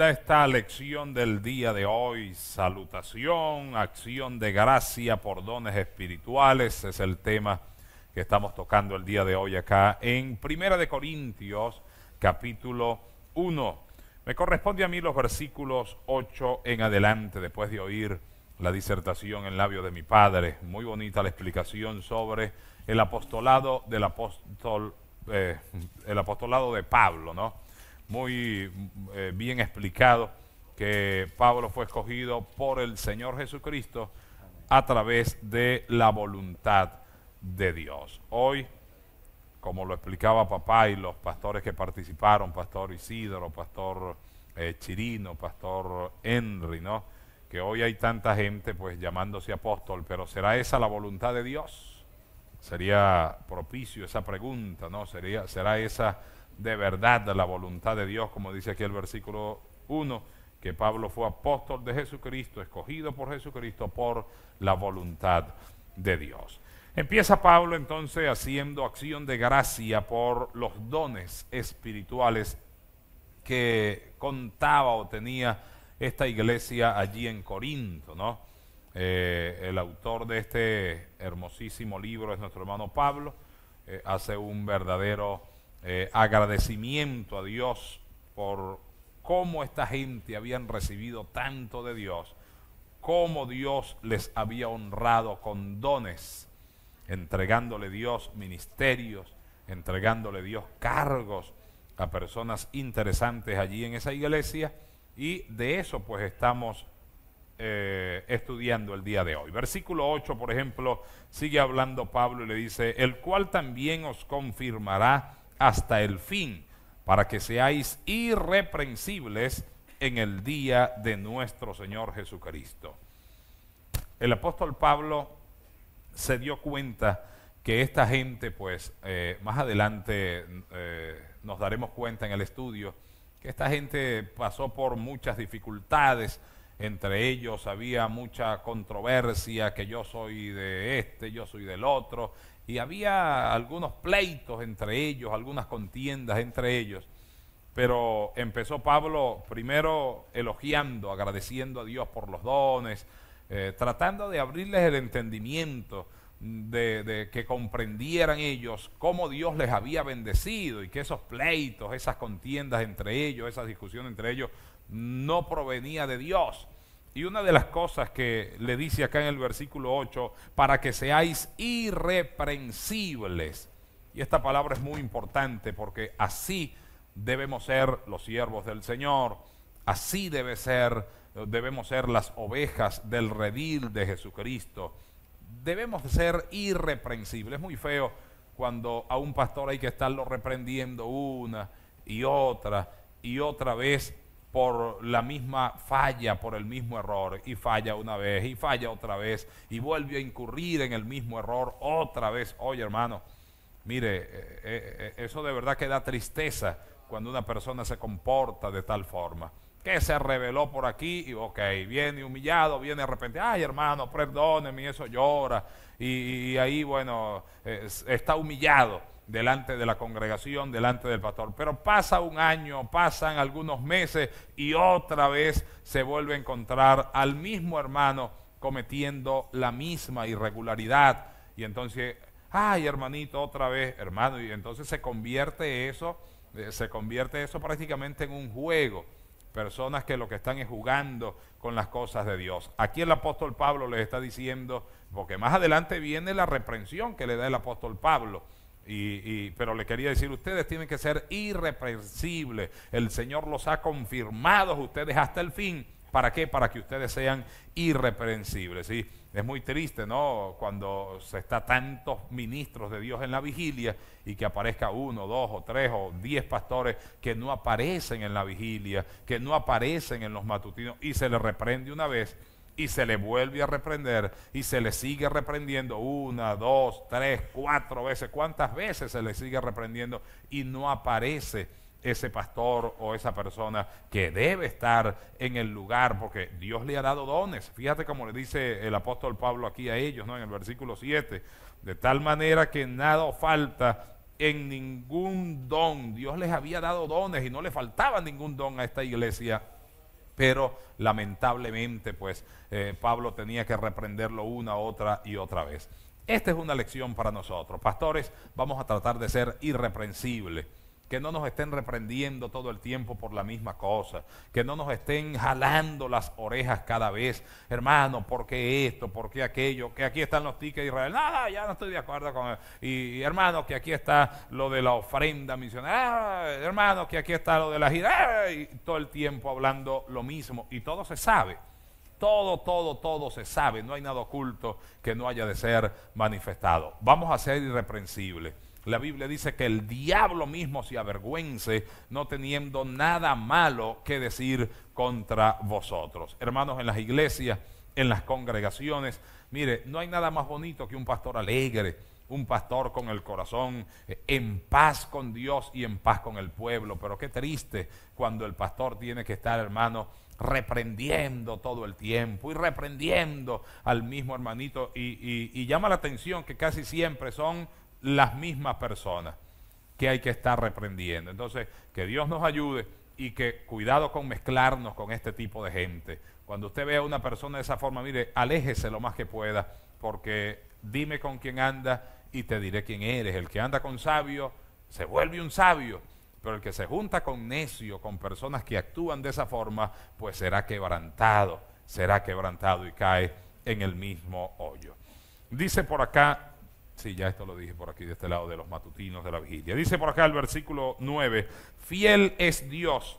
esta lección del día de hoy? Salutación, acción de gracia por dones espirituales. Es el tema que estamos tocando el día de hoy acá en Primera de Corintios, capítulo 1. Me corresponde a mí los versículos 8 en adelante, después de oír la disertación en labio de mi padre. Muy bonita la explicación sobre el apostolado del apóstol, eh, el apostolado de Pablo, ¿no? muy eh, bien explicado que Pablo fue escogido por el Señor Jesucristo a través de la voluntad de Dios. Hoy, como lo explicaba papá y los pastores que participaron, pastor Isidro, pastor eh, Chirino, pastor Henry, ¿no? Que hoy hay tanta gente pues llamándose apóstol, pero ¿será esa la voluntad de Dios? Sería propicio esa pregunta, ¿no? Sería, ¿Será esa de verdad de la voluntad de Dios, como dice aquí el versículo 1, que Pablo fue apóstol de Jesucristo, escogido por Jesucristo por la voluntad de Dios. Empieza Pablo entonces haciendo acción de gracia por los dones espirituales que contaba o tenía esta iglesia allí en Corinto, ¿no? Eh, el autor de este hermosísimo libro es nuestro hermano Pablo, eh, hace un verdadero eh, agradecimiento a Dios por cómo esta gente habían recibido tanto de Dios, cómo Dios les había honrado con dones, entregándole Dios ministerios, entregándole Dios cargos a personas interesantes allí en esa iglesia y de eso pues estamos eh, estudiando el día de hoy. Versículo 8, por ejemplo, sigue hablando Pablo y le dice, el cual también os confirmará hasta el fin, para que seáis irreprensibles en el día de nuestro Señor Jesucristo. El apóstol Pablo se dio cuenta que esta gente, pues eh, más adelante eh, nos daremos cuenta en el estudio, que esta gente pasó por muchas dificultades, entre ellos había mucha controversia, que yo soy de este, yo soy del otro, y había algunos pleitos entre ellos, algunas contiendas entre ellos. Pero empezó Pablo primero elogiando, agradeciendo a Dios por los dones, eh, tratando de abrirles el entendimiento, de, que comprendieran ellos cómo Dios les había bendecido y que esos pleitos, esas contiendas entre ellos, esa discusión entre ellos, no provenía de Dios, y una de las cosas que le dice acá en el versículo 8, para que seáis irreprensibles. Y esta palabra es muy importante porque así debemos ser los siervos del Señor, así debe ser, debemos ser las ovejas del redil de Jesucristo. Debemos ser irreprensibles. Es muy feo cuando a un pastor hay que estarlo reprendiendo una y otra y otra vez por la misma falla, por el mismo error, y falla una vez, y falla otra vez, y vuelve a incurrir en el mismo error otra vez. Oye, hermano, mire, eh, eh, eh, eso de verdad que da tristeza cuando una persona se comporta de tal forma. Que se reveló por aquí y, ok, viene humillado, viene de repente, ay hermano, perdóneme, y eso llora, y, ahí, bueno, está humillado delante de la congregación, delante del pastor. Pero pasa un año, pasan algunos meses y otra vez se vuelve a encontrar al mismo hermano cometiendo la misma irregularidad. Y entonces, ay hermanito, otra vez, hermano, y entonces se convierte eso, eh, se convierte eso prácticamente en un juego. Personas que lo que están es jugando con las cosas de Dios. Aquí el apóstol Pablo les está diciendo, porque más adelante viene la reprensión que le da el apóstol Pablo y, pero le quería decir, ustedes tienen que ser irreprensibles. El Señor los ha confirmado ustedes hasta el fin. ¿Para qué? Para que ustedes sean irreprensibles. ¿sí? Es muy triste, ¿no? Cuando se está tantos ministros de Dios en la vigilia y que aparezca uno, dos o tres o diez pastores que no aparecen en la vigilia, que no aparecen en los matutinos y se les reprende una vez y se le vuelve a reprender y se le sigue reprendiendo una, dos, tres, cuatro veces. ¿Cuántas veces se le sigue reprendiendo y no aparece ese pastor o esa persona que debe estar en el lugar porque Dios le ha dado dones? Fíjate cómo le dice el apóstol Pablo aquí a ellos, ¿no? En el versículo 7, de tal manera que nada falta en ningún don. Dios les había dado dones y no le faltaba ningún don a esta iglesia pero lamentablemente pues eh, Pablo tenía que reprenderlo una, otra y otra vez. Esta es una lección para nosotros. Pastores, vamos a tratar de ser irreprensibles que no nos estén reprendiendo todo el tiempo por la misma cosa, que no nos estén jalando las orejas cada vez, hermano, ¿por qué esto? ¿Por qué aquello? Que aquí están los tickets de Israel, nada, ah, ya no estoy de acuerdo con él. Y hermano, que aquí está lo de la ofrenda misionera, ah, hermano, que aquí está lo de la gira, ah, y todo el tiempo hablando lo mismo, y todo se sabe. Todo, todo, todo se sabe. No hay nada oculto que no haya de ser manifestado. Vamos a ser irreprensibles. La Biblia dice que el diablo mismo se avergüence, no teniendo nada malo que decir contra vosotros. Hermanos, en las iglesias, en las congregaciones, mire, no hay nada más bonito que un pastor alegre, un pastor con el corazón eh, en paz con Dios y en paz con el pueblo. Pero qué triste cuando el pastor tiene que estar, hermano, reprendiendo todo el tiempo y reprendiendo al mismo hermanito. Y, llama la atención que casi siempre son las mismas personas que hay que estar reprendiendo. Entonces, que Dios nos ayude y que cuidado con mezclarnos con este tipo de gente. Cuando usted ve a una persona de esa forma, mire, aléjese lo más que pueda, porque dime con quién anda y te diré quién eres. El que anda con sabio se vuelve un sabio, pero el que se junta con necio, con personas que actúan de esa forma, pues será quebrantado, será quebrantado y cae en el mismo hoyo. Dice por acá Sí, ya esto lo dije por aquí, de este lado de los matutinos de la vigilia. Dice por acá el versículo 9, fiel es Dios,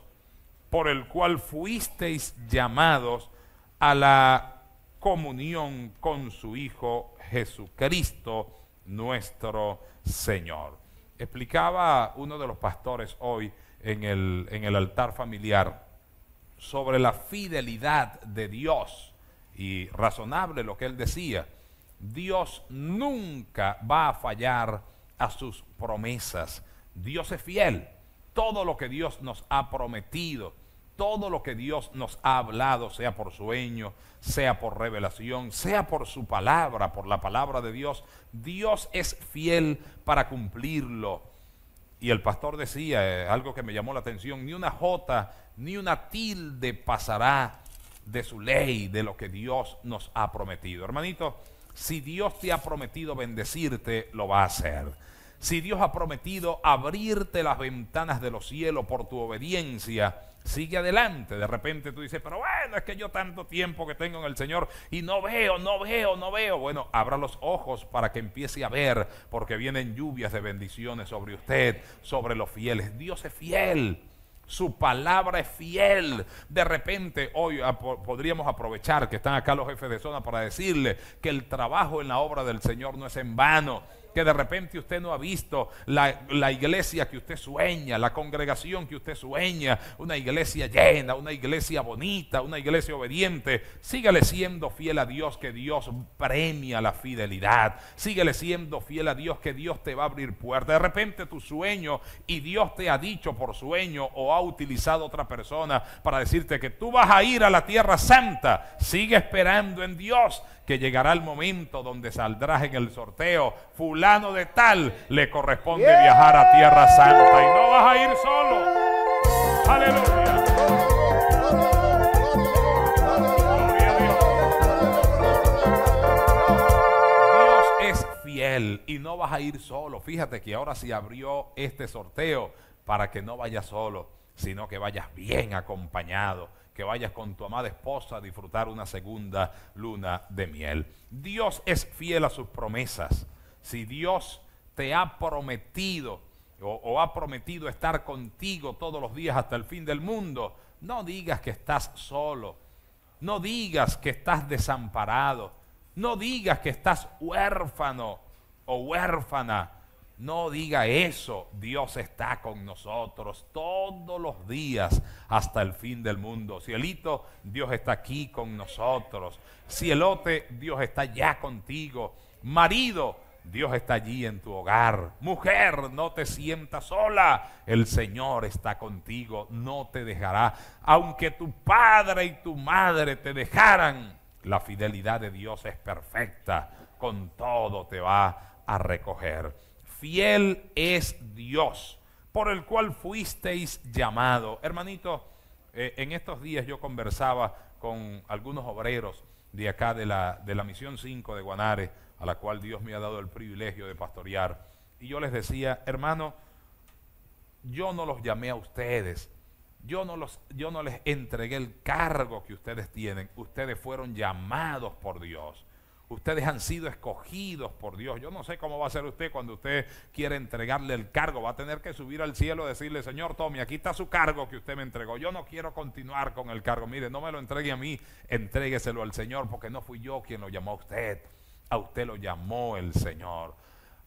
por el cual fuisteis llamados a la comunión con su Hijo Jesucristo, nuestro Señor. Explicaba uno de los pastores hoy en el, en el altar familiar sobre la fidelidad de Dios y razonable lo que él decía Dios nunca va a fallar a sus promesas. Dios es fiel. Todo lo que Dios nos ha prometido, todo lo que Dios nos ha hablado, sea por sueño, sea por revelación, sea por su palabra, por la palabra de Dios, Dios es fiel para cumplirlo. Y el pastor decía eh, algo que me llamó la atención, ni una jota, ni una tilde pasará de su ley, de lo que Dios nos ha prometido. Hermanito, si Dios te ha prometido bendecirte, lo va a hacer. Si Dios ha prometido abrirte las ventanas de los cielos por tu obediencia, sigue adelante. De repente tú dices, pero bueno, es que yo tanto tiempo que tengo en el Señor y no veo, no veo, no veo. Bueno, abra los ojos para que empiece a ver, porque vienen lluvias de bendiciones sobre usted, sobre los fieles. Dios es fiel su palabra es fiel. De repente hoy podríamos aprovechar que están acá los jefes de zona para decirle que el trabajo en la obra del Señor no es en vano que de repente usted no ha visto, la, iglesia que usted sueña, la congregación que usted sueña, una iglesia llena, una iglesia bonita, una iglesia obediente. Sígale siendo fiel a Dios, que Dios premia la fidelidad. Síguele siendo fiel a Dios, que Dios te va a abrir puertas. De repente tu sueño y Dios te ha dicho por sueño o ha utilizado otra persona para decirte que tú vas a ir a la tierra santa. Sigue esperando en Dios que llegará el momento donde saldrás en el sorteo. Fulano de tal le corresponde viajar a Tierra Santa y no vas a ir solo. Aleluya. Dios es fiel y no vas a ir solo. Fíjate que ahora se abrió este sorteo para que no vayas solo, sino que vayas bien acompañado que vayas con tu amada esposa a disfrutar una segunda luna de miel. Dios es fiel a sus promesas. Si Dios te ha prometido o, ha prometido estar contigo todos los días hasta el fin del mundo, no digas que estás solo. No digas que estás desamparado. No digas que estás huérfano o huérfana no diga eso, Dios está con nosotros todos los días hasta el fin del mundo. Cielito, Dios está aquí con nosotros. Cielote, Dios está ya contigo. Marido, Dios está allí en tu hogar. Mujer, no te sientas sola. El Señor está contigo, no te dejará. Aunque tu padre y tu madre te dejaran, la fidelidad de Dios es perfecta. Con todo te va a recoger fiel es Dios, por el cual fuisteis llamado. Hermanito, eh, en estos días yo conversaba con algunos obreros de acá de la, de la Misión 5 de Guanare, a la cual Dios me ha dado el privilegio de pastorear. Y yo les decía, hermano, yo no los llamé a ustedes, yo no, los, yo no les entregué el cargo que ustedes tienen, ustedes fueron llamados por Dios. Ustedes han sido escogidos por Dios. Yo no sé cómo va a ser usted cuando usted quiere entregarle el cargo. Va a tener que subir al cielo y decirle, Señor Tommy, aquí está su cargo que usted me entregó. Yo no quiero continuar con el cargo. Mire, no me lo entregue a mí, entrégueselo al Señor, porque no fui yo quien lo llamó a usted. A usted lo llamó el Señor.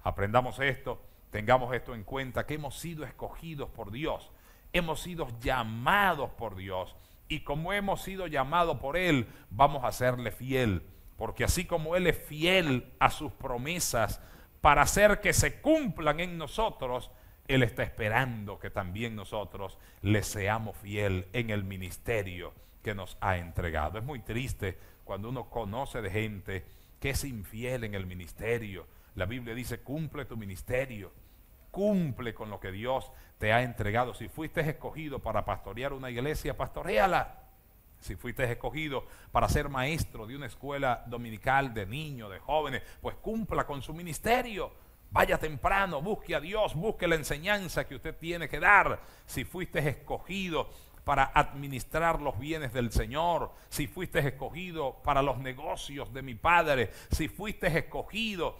Aprendamos esto, tengamos esto en cuenta, que hemos sido escogidos por Dios. Hemos sido llamados por Dios. Y como hemos sido llamados por Él, vamos a serle fiel porque así como Él es fiel a sus promesas para hacer que se cumplan en nosotros, Él está esperando que también nosotros le seamos fiel en el ministerio que nos ha entregado. Es muy triste cuando uno conoce de gente que es infiel en el ministerio. La Biblia dice, cumple tu ministerio, cumple con lo que Dios te ha entregado. Si fuiste escogido para pastorear una iglesia, pastoreala. Si fuiste escogido para ser maestro de una escuela dominical de niños, de jóvenes, pues cumpla con su ministerio. Vaya temprano, busque a Dios, busque la enseñanza que usted tiene que dar. Si fuiste escogido para administrar los bienes del Señor, si fuiste escogido para los negocios de mi Padre, si fuiste escogido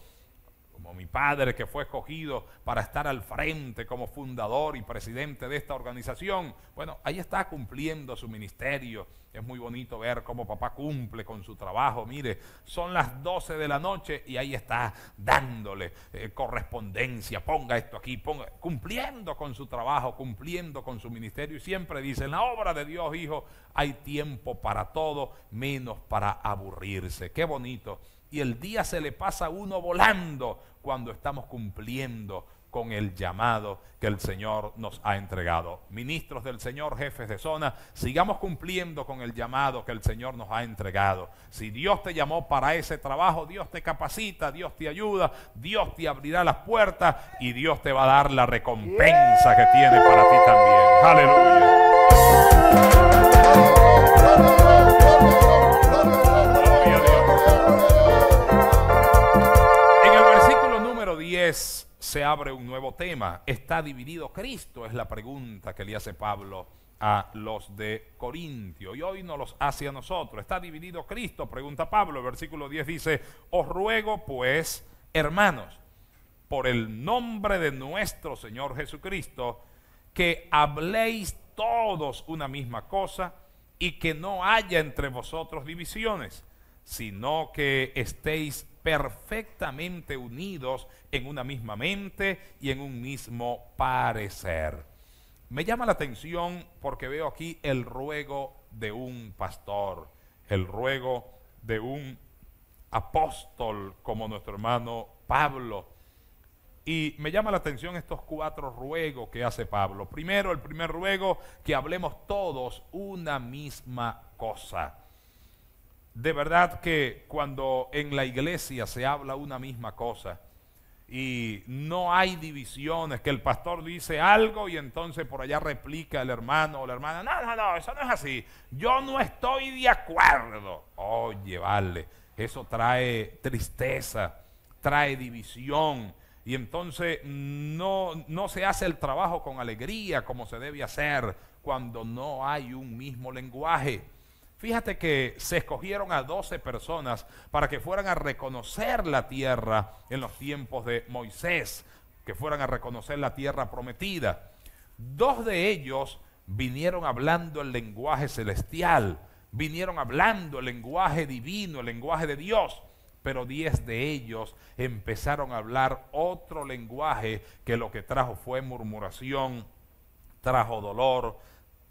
como mi padre que fue escogido para estar al frente como fundador y presidente de esta organización, bueno, ahí está cumpliendo su ministerio es muy bonito ver cómo papá cumple con su trabajo. Mire, son las 12 de la noche y ahí está dándole eh, correspondencia, ponga esto aquí, ponga, cumpliendo con su trabajo, cumpliendo con su ministerio. Y siempre dice, en la obra de Dios, hijo, hay tiempo para todo, menos para aburrirse. Qué bonito. Y el día se le pasa a uno volando cuando estamos cumpliendo con el llamado que el Señor nos ha entregado. Ministros del Señor, jefes de zona, sigamos cumpliendo con el llamado que el Señor nos ha entregado. Si Dios te llamó para ese trabajo, Dios te capacita, Dios te ayuda, Dios te abrirá las puertas y Dios te va a dar la recompensa que tiene para ti también. Aleluya. En el versículo número 10 se abre un nuevo tema. ¿Está dividido Cristo? Es la pregunta que le hace Pablo a los de Corintio. Y hoy nos los hace a nosotros. ¿Está dividido Cristo? Pregunta Pablo. El Versículo 10 dice, os ruego pues, hermanos, por el nombre de nuestro Señor Jesucristo, que habléis todos una misma cosa y que no haya entre vosotros divisiones, sino que estéis perfectamente unidos en una misma mente y en un mismo parecer. Me llama la atención porque veo aquí el ruego de un pastor, el ruego de un apóstol como nuestro hermano Pablo. Y me llama la atención estos cuatro ruegos que hace Pablo. Primero, el primer ruego, que hablemos todos una misma cosa. De verdad que cuando en la iglesia se habla una misma cosa y no hay divisiones, que el pastor dice algo y entonces por allá replica el hermano o la hermana, no, no, no, eso no es así, yo no estoy de acuerdo. Oye, vale, eso trae tristeza, trae división y entonces no, no se hace el trabajo con alegría como se debe hacer cuando no hay un mismo lenguaje. Fíjate que se escogieron a 12 personas para que fueran a reconocer la tierra en los tiempos de Moisés, que fueran a reconocer la tierra prometida. Dos de ellos vinieron hablando el lenguaje celestial, vinieron hablando el lenguaje divino, el lenguaje de Dios, pero diez de ellos empezaron a hablar otro lenguaje que lo que trajo fue murmuración, trajo dolor,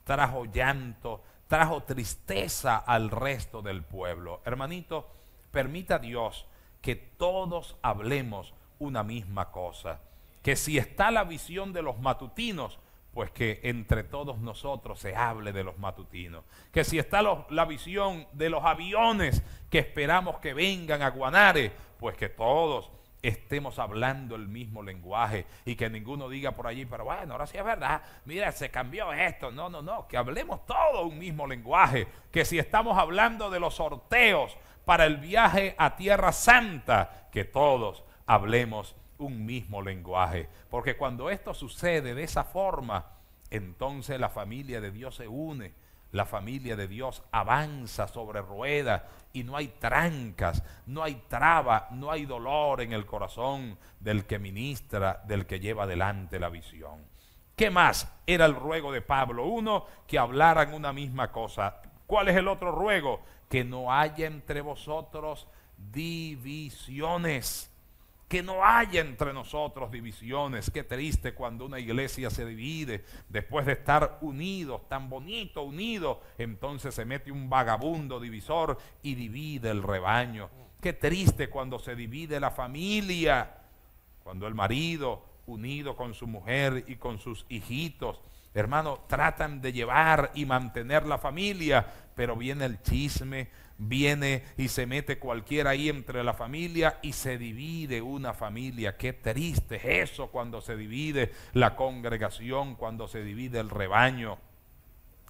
trajo llanto, trajo tristeza al resto del pueblo. Hermanito, permita Dios que todos hablemos una misma cosa. Que si está la visión de los matutinos, pues que entre todos nosotros se hable de los matutinos. Que si está la visión de los aviones que esperamos que vengan a Guanare, pues que todos estemos hablando el mismo lenguaje y que ninguno diga por allí, pero bueno, ahora sí es verdad, mira, se cambió esto. No, no, no, que hablemos todo un mismo lenguaje, que si estamos hablando de los sorteos para el viaje a Tierra Santa, que todos hablemos un mismo lenguaje, porque cuando esto sucede de esa forma, entonces la familia de Dios se une la familia de Dios avanza sobre ruedas y no hay trancas, no hay traba, no hay dolor en el corazón del que ministra, del que lleva adelante la visión. ¿Qué más era el ruego de Pablo? Uno, que hablaran una misma cosa. ¿Cuál es el otro ruego? Que no haya entre vosotros divisiones que no haya entre nosotros divisiones. Qué triste cuando una iglesia se divide después de estar unidos, tan bonito unidos, entonces se mete un vagabundo divisor y divide el rebaño. Qué triste cuando se divide la familia, cuando el marido unido con su mujer y con sus hijitos, hermano, tratan de llevar y mantener la familia, pero viene el chisme, viene y se mete cualquiera ahí entre la familia y se divide una familia. Qué triste es eso cuando se divide la congregación, cuando se divide el rebaño.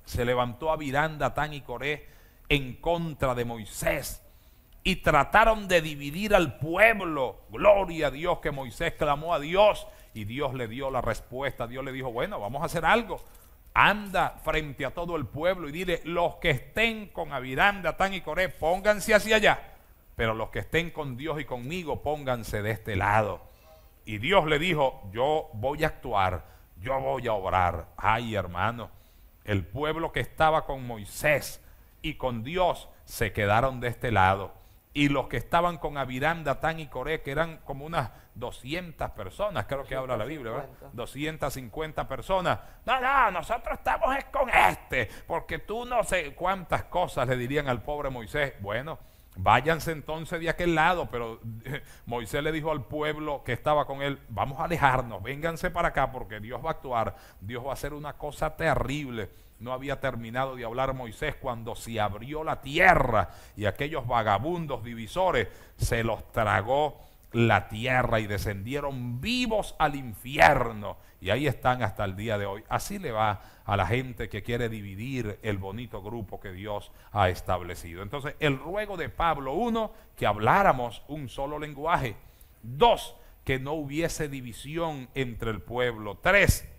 Se levantó a Viranda, Tan y Coré en contra de Moisés y trataron de dividir al pueblo. Gloria a Dios que Moisés clamó a Dios y Dios le dio la respuesta. Dios le dijo, bueno, vamos a hacer algo Anda frente a todo el pueblo y dile, los que estén con Aviranda Datán y Coré, pónganse hacia allá, pero los que estén con Dios y conmigo, pónganse de este lado. Y Dios le dijo, yo voy a actuar, yo voy a obrar. Ay, hermano, el pueblo que estaba con Moisés y con Dios se quedaron de este lado. Y los que estaban con Aviranda Datán y Coré, que eran como unas 200 personas, creo que habla la Biblia, 250 personas. No, no, nosotros estamos con este, porque tú no sé cuántas cosas le dirían al pobre Moisés. Bueno, váyanse entonces de aquel lado, pero eh, Moisés le dijo al pueblo que estaba con él, vamos a alejarnos, vénganse para acá, porque Dios va a actuar, Dios va a hacer una cosa terrible. No había terminado de hablar Moisés cuando se abrió la tierra y aquellos vagabundos divisores se los tragó la tierra y descendieron vivos al infierno. Y ahí están hasta el día de hoy. Así le va a la gente que quiere dividir el bonito grupo que Dios ha establecido. Entonces, el ruego de Pablo, uno, que habláramos un solo lenguaje. Dos, que no hubiese división entre el pueblo. Tres,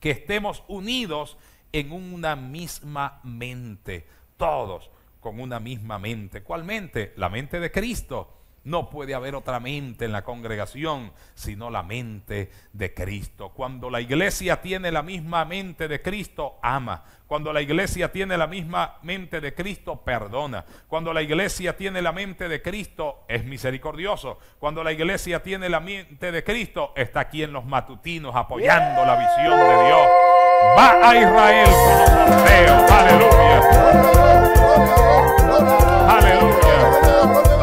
que estemos unidos en una misma mente, todos con una misma mente. ¿Cuál mente? La mente de Cristo no puede haber otra mente en la congregación sino la mente de Cristo. Cuando la iglesia tiene la misma mente de Cristo, ama. Cuando la iglesia tiene la misma mente de Cristo, perdona. Cuando la iglesia tiene la mente de Cristo, es misericordioso. Cuando la iglesia tiene la mente de Cristo, está aquí en los matutinos apoyando la visión de Dios. Va a Israel con los Aleluya. Aleluya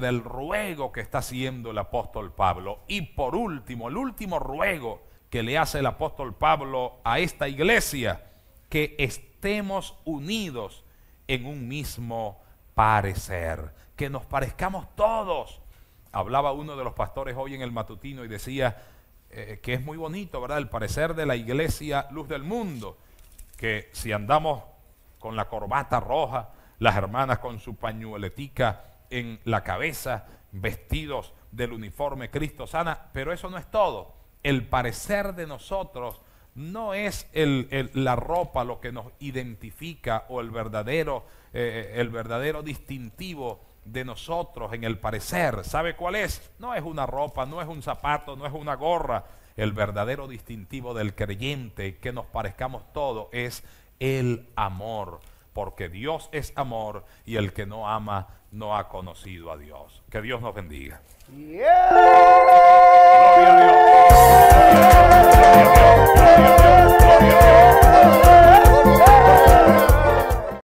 del ruego que está haciendo el apóstol Pablo. Y por último, el último ruego que le hace el apóstol Pablo a esta iglesia, que estemos unidos en un mismo parecer, que nos parezcamos todos. Hablaba uno de los pastores hoy en el matutino y decía eh, que es muy bonito, ¿verdad? El parecer de la iglesia Luz del Mundo, que si andamos con la corbata roja, las hermanas con su pañueletica en la cabeza, vestidos del uniforme Cristo sana, pero eso no es todo. El parecer de nosotros no es el, la ropa lo que nos identifica o el verdadero, eh, eh, el verdadero distintivo de nosotros en el parecer. ¿Sabe cuál es? No es una ropa, no es un zapato, no es una gorra. El verdadero distintivo del creyente que nos parezcamos todo es el amor, porque Dios es amor y el que no ama no ha conocido a Dios. Que Dios nos bendiga.